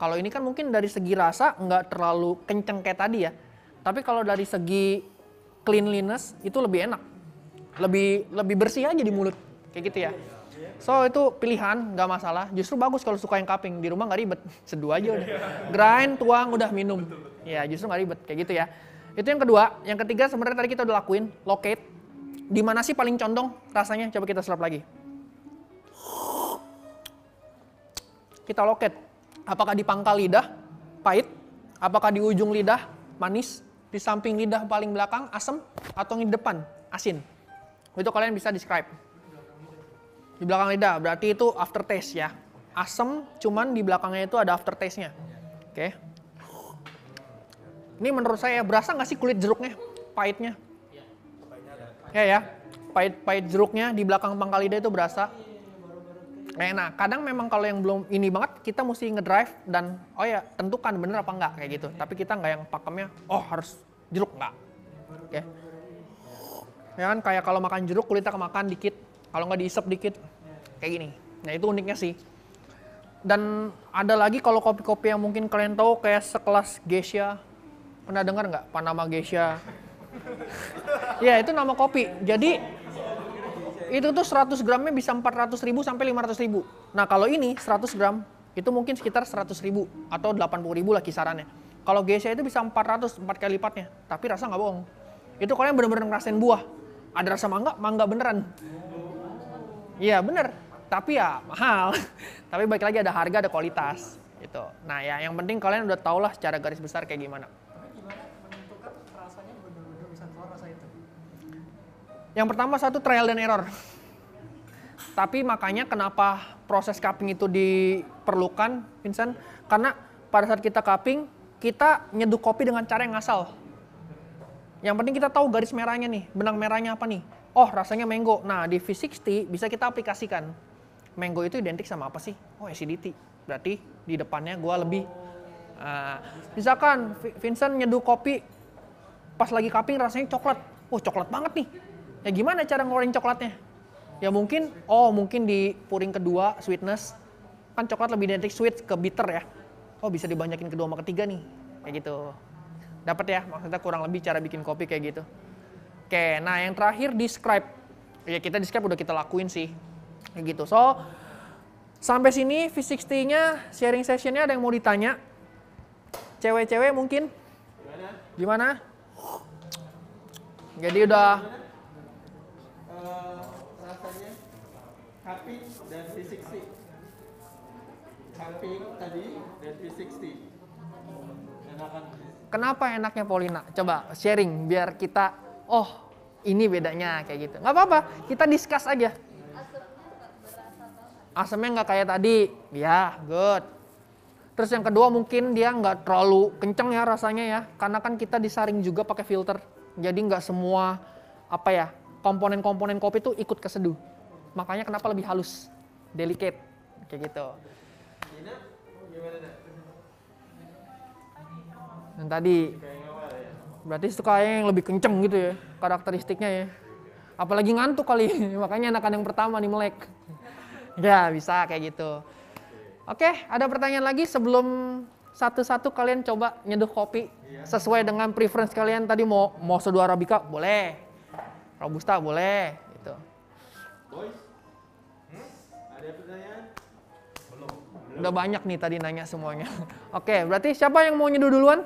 Kalau ini kan mungkin dari segi rasa nggak terlalu kenceng kayak tadi ya. Tapi kalau dari segi cleanliness itu lebih enak lebih lebih bersih aja di mulut kayak gitu ya so itu pilihan nggak masalah justru bagus kalau suka yang kaping di rumah nggak ribet seduh aja udah grind tuang udah minum ya justru nggak ribet kayak gitu ya itu yang kedua yang ketiga sebenarnya tadi kita udah lakuin locate di mana sih paling condong rasanya coba kita serap lagi kita locate apakah di pangkal lidah pahit apakah di ujung lidah manis di samping lidah paling belakang asam atau di depan asin itu kalian bisa describe di belakang lidah berarti itu aftertaste ya asam cuman di belakangnya itu ada aftertaste nya oke okay. ini menurut saya berasa nggak sih kulit jeruknya pahitnya ya ya pahit pahit jeruknya di belakang pangkal lidah itu berasa enak kadang memang kalau yang belum ini banget kita mesti ngedrive dan oh ya tentukan bener apa enggak kayak gitu tapi kita nggak yang pakemnya oh harus jeruk enggak oke okay ya kan kayak kalau makan jeruk kulitnya kemakan dikit kalau nggak diisep dikit kayak gini nah itu uniknya sih dan ada lagi kalau kopi-kopi yang mungkin kalian tahu kayak sekelas geisha pernah dengar nggak Panama geisha ya itu nama kopi jadi itu tuh 100 gramnya bisa 400 ribu sampai 500 ribu nah kalau ini 100 gram itu mungkin sekitar 100 ribu atau 80 ribu lah kisarannya kalau geisha itu bisa 400 4 kali lipatnya tapi rasa nggak bohong itu kalian bener-bener ngerasain buah ada rasa mangga mangga beneran iya bener tapi ya mahal tapi baik lagi ada harga ada kualitas gitu nah ya yang penting kalian udah tau lah secara garis besar kayak gimana Yang pertama satu trial dan error. Tapi makanya kenapa proses cupping itu diperlukan, Vincent? Karena pada saat kita cupping, kita nyeduh kopi dengan cara yang asal. Yang penting kita tahu garis merahnya nih, benang merahnya apa nih. Oh, rasanya mango. Nah, di V60 bisa kita aplikasikan. Mango itu identik sama apa sih? Oh, acidity. Berarti di depannya gue lebih... Uh, misalkan Vincent nyeduh kopi, pas lagi cupping rasanya coklat. Oh, coklat banget nih. Ya gimana cara ngeluarin coklatnya? Ya mungkin, oh mungkin di puring kedua, sweetness. Kan coklat lebih identik sweet ke bitter ya. Oh, bisa dibanyakin kedua sama ketiga nih. Kayak gitu. Dapat ya, maksudnya kurang lebih cara bikin kopi kayak gitu. Oke, nah yang terakhir describe. Ya kita describe udah kita lakuin sih. Kayak gitu. So, sampai sini V60-nya, sharing sessionnya ada yang mau ditanya? Cewek-cewek mungkin? Gimana? Gimana? Jadi udah... Uh, rasanya happy dan V60. Happy tadi dan V60. Enakan Kenapa enaknya polina? Coba sharing biar kita, oh ini bedanya kayak gitu. Gak apa-apa, kita discuss aja. Asamnya nggak kayak tadi, ya good. Terus yang kedua mungkin dia nggak terlalu kenceng ya rasanya ya, karena kan kita disaring juga pakai filter. Jadi nggak semua apa ya komponen-komponen kopi itu ikut keseduh. Makanya kenapa lebih halus, delicate kayak gitu yang tadi berarti suka yang lebih kenceng gitu ya karakteristiknya ya apalagi ngantuk kali makanya anak yang pertama nih melek ya bisa kayak gitu oke ada pertanyaan lagi sebelum satu-satu kalian coba nyeduh kopi sesuai dengan preference kalian tadi mau mau seduh arabica boleh robusta boleh gitu hmm? udah banyak nih tadi nanya semuanya oke berarti siapa yang mau nyeduh duluan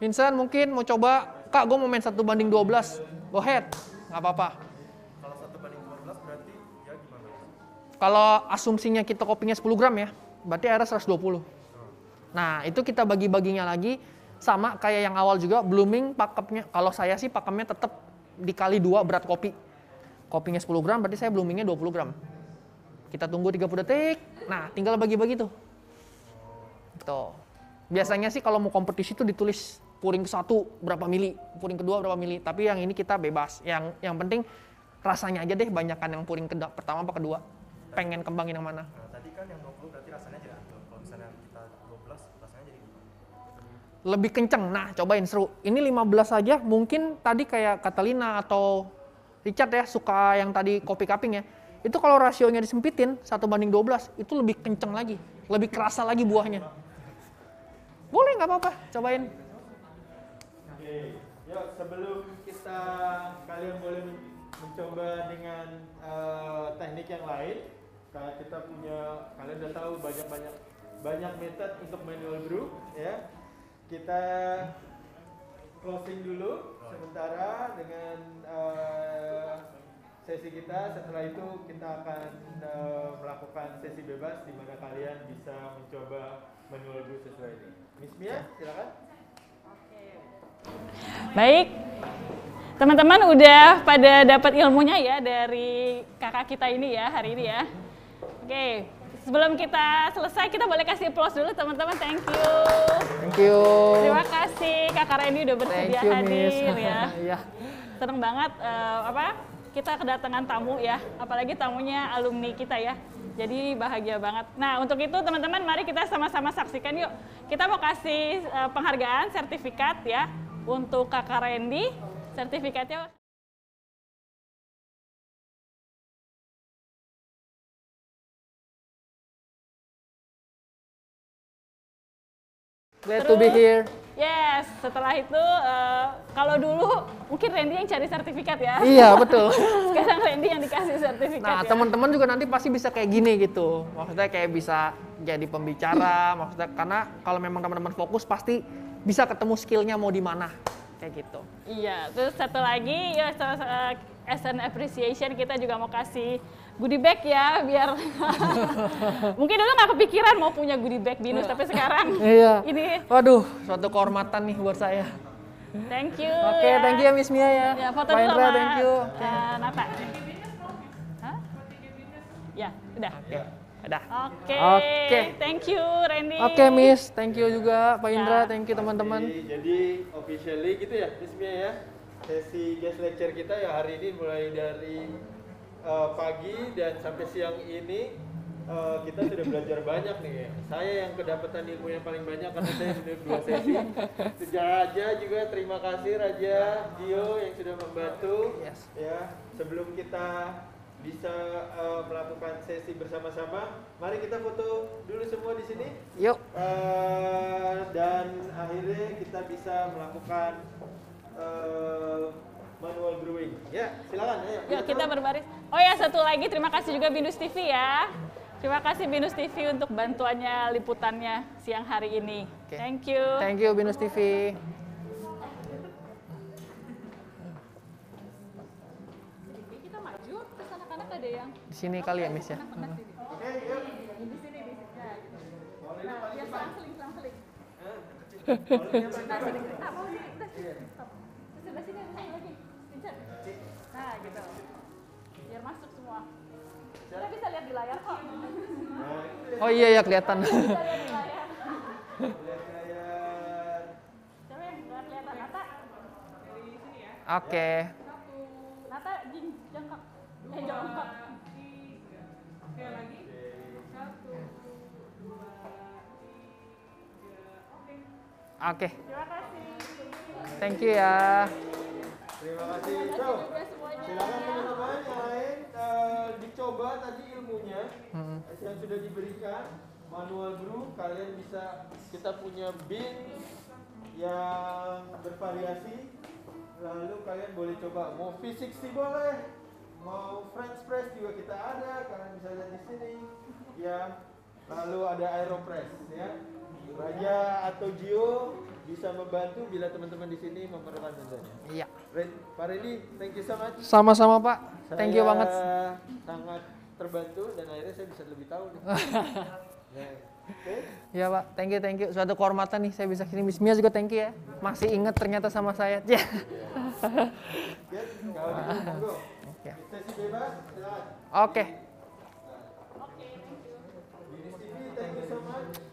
Vincent mungkin mau coba, Kak gue mau main satu banding 12, go ahead, nggak apa-apa. Kalau satu banding 12 berarti ya gimana? Kalau asumsinya kita kopinya 10 gram ya, berarti airnya 120. puluh. Nah itu kita bagi-baginya lagi, sama kayak yang awal juga, blooming pakemnya, kalau saya sih pakemnya tetap dikali dua berat kopi. Kopinya 10 gram, berarti saya bloomingnya 20 gram. Kita tunggu 30 detik, nah tinggal bagi-bagi tuh. Tuh. Biasanya sih kalau mau kompetisi itu ditulis puring satu berapa mili, puring kedua berapa mili. Tapi yang ini kita bebas. Yang yang penting rasanya aja deh banyakan yang puring kedua, pertama apa kedua. Pengen kembangin yang mana? Nah, tadi kan yang 20 berarti rasanya jadi Kalau misalnya kita 12 rasanya jadi lebih kenceng. Nah, cobain seru. Ini 15 aja mungkin tadi kayak Catalina atau Richard ya suka yang tadi kopi kaping ya. Itu kalau rasionya disempitin satu banding 12 itu lebih kenceng lagi, lebih kerasa lagi buahnya. Boleh nggak apa-apa, cobain okay. yuk sebelum kita kalian boleh mencoba dengan uh, teknik yang lain karena kita punya kalian udah tahu banyak banyak banyak method untuk manual brew ya kita closing dulu sementara dengan uh, sesi kita setelah itu kita akan uh, melakukan sesi bebas di mana kalian bisa mencoba manual brew sesuai ini. Miss Mia, silakan. Baik, teman-teman udah pada dapat ilmunya ya dari kakak kita ini ya hari ini ya. Oke, sebelum kita selesai kita boleh kasih applause dulu teman-teman. Thank you. Thank you. Terima kasih kakak Reni udah bersedia Thank you, hadir miss. ya. yeah. Seneng banget uh, apa kita kedatangan tamu ya, apalagi tamunya alumni kita ya. Jadi bahagia banget. Nah, untuk itu teman-teman mari kita sama-sama saksikan yuk. Kita mau kasih eh, penghargaan sertifikat ya untuk kakak Randy sertifikatnya Glad Terus, to be here. Yes, setelah itu uh, kalau dulu mungkin Randy yang cari sertifikat ya. Iya, betul. Sekarang Randy yang dikasih sertifikat. Nah, ya. teman-teman juga nanti pasti bisa kayak gini gitu. Maksudnya kayak bisa jadi pembicara, maksudnya karena kalau memang teman-teman fokus pasti bisa ketemu skillnya mau di mana kayak gitu. Iya, terus satu lagi ya uh, as an appreciation kita juga mau kasih goodie bag ya biar mungkin dulu nggak kepikiran mau punya goodie bag binus tapi sekarang iya. ini waduh suatu kehormatan nih buat saya thank you oke okay, ya. thank you ya Miss Mia ya, ya foto Pak Indra thank you uh, eh, Napa ya udah okay. Udah. Oke. Okay. Oke. Okay. Thank you Randy. Oke, okay, Miss. Thank you juga Pak Indra. Ya. Thank you teman-teman. Jadi, jadi officially gitu ya Ismia ya. Sesi guest lecture kita ya hari ini mulai dari uh, pagi dan sampai siang ini uh, kita sudah belajar banyak nih ya. Saya yang kedapatan ilmu yang paling banyak karena saya sudah dua sesi. Sejak aja juga terima kasih Raja, Gio yang sudah membantu. Yes. Ya, sebelum kita bisa uh, melakukan sesi bersama-sama. Mari kita foto dulu semua di sini. Yuk. Uh, dan akhirnya kita bisa melakukan uh, manual brewing. Ya, silakan. Ayo, Yuk, kita berbaris. Oh ya, satu lagi terima kasih juga Binus TV ya. Terima kasih Binus TV untuk bantuannya liputannya siang hari ini. Okay. Thank you. Thank you Binus TV. yang di sini oh, kali ya Miss ya. Nah, Kita bisa lihat Oh iya ya kelihatan. Oke. Okay yang tiga oke lagi satu dua tiga oke oke terima kasih thank you ya terima kasih So, silakan teman-teman yang lain uh, dicoba tadi ilmunya hmm. yang sudah diberikan manual brew kalian bisa kita punya bin yang bervariasi lalu kalian boleh coba mau V60 boleh mau French press juga kita ada kalian bisa lihat di sini ya lalu ada aeropress ya Raja atau Gio bisa membantu bila teman-teman di sini memerlukan bantuan Iya. Pak Rili, thank you so much. Sama-sama Pak. Saya thank you banget. Sangat terbantu dan akhirnya saya bisa lebih tahu nih. oke Okay. Ya iya, Pak, thank you, thank you. Suatu kehormatan nih saya bisa kirim Bismillah juga thank you ya. Masih ingat ternyata sama saya. Ya. Yeah. Ya. Oke. Okay.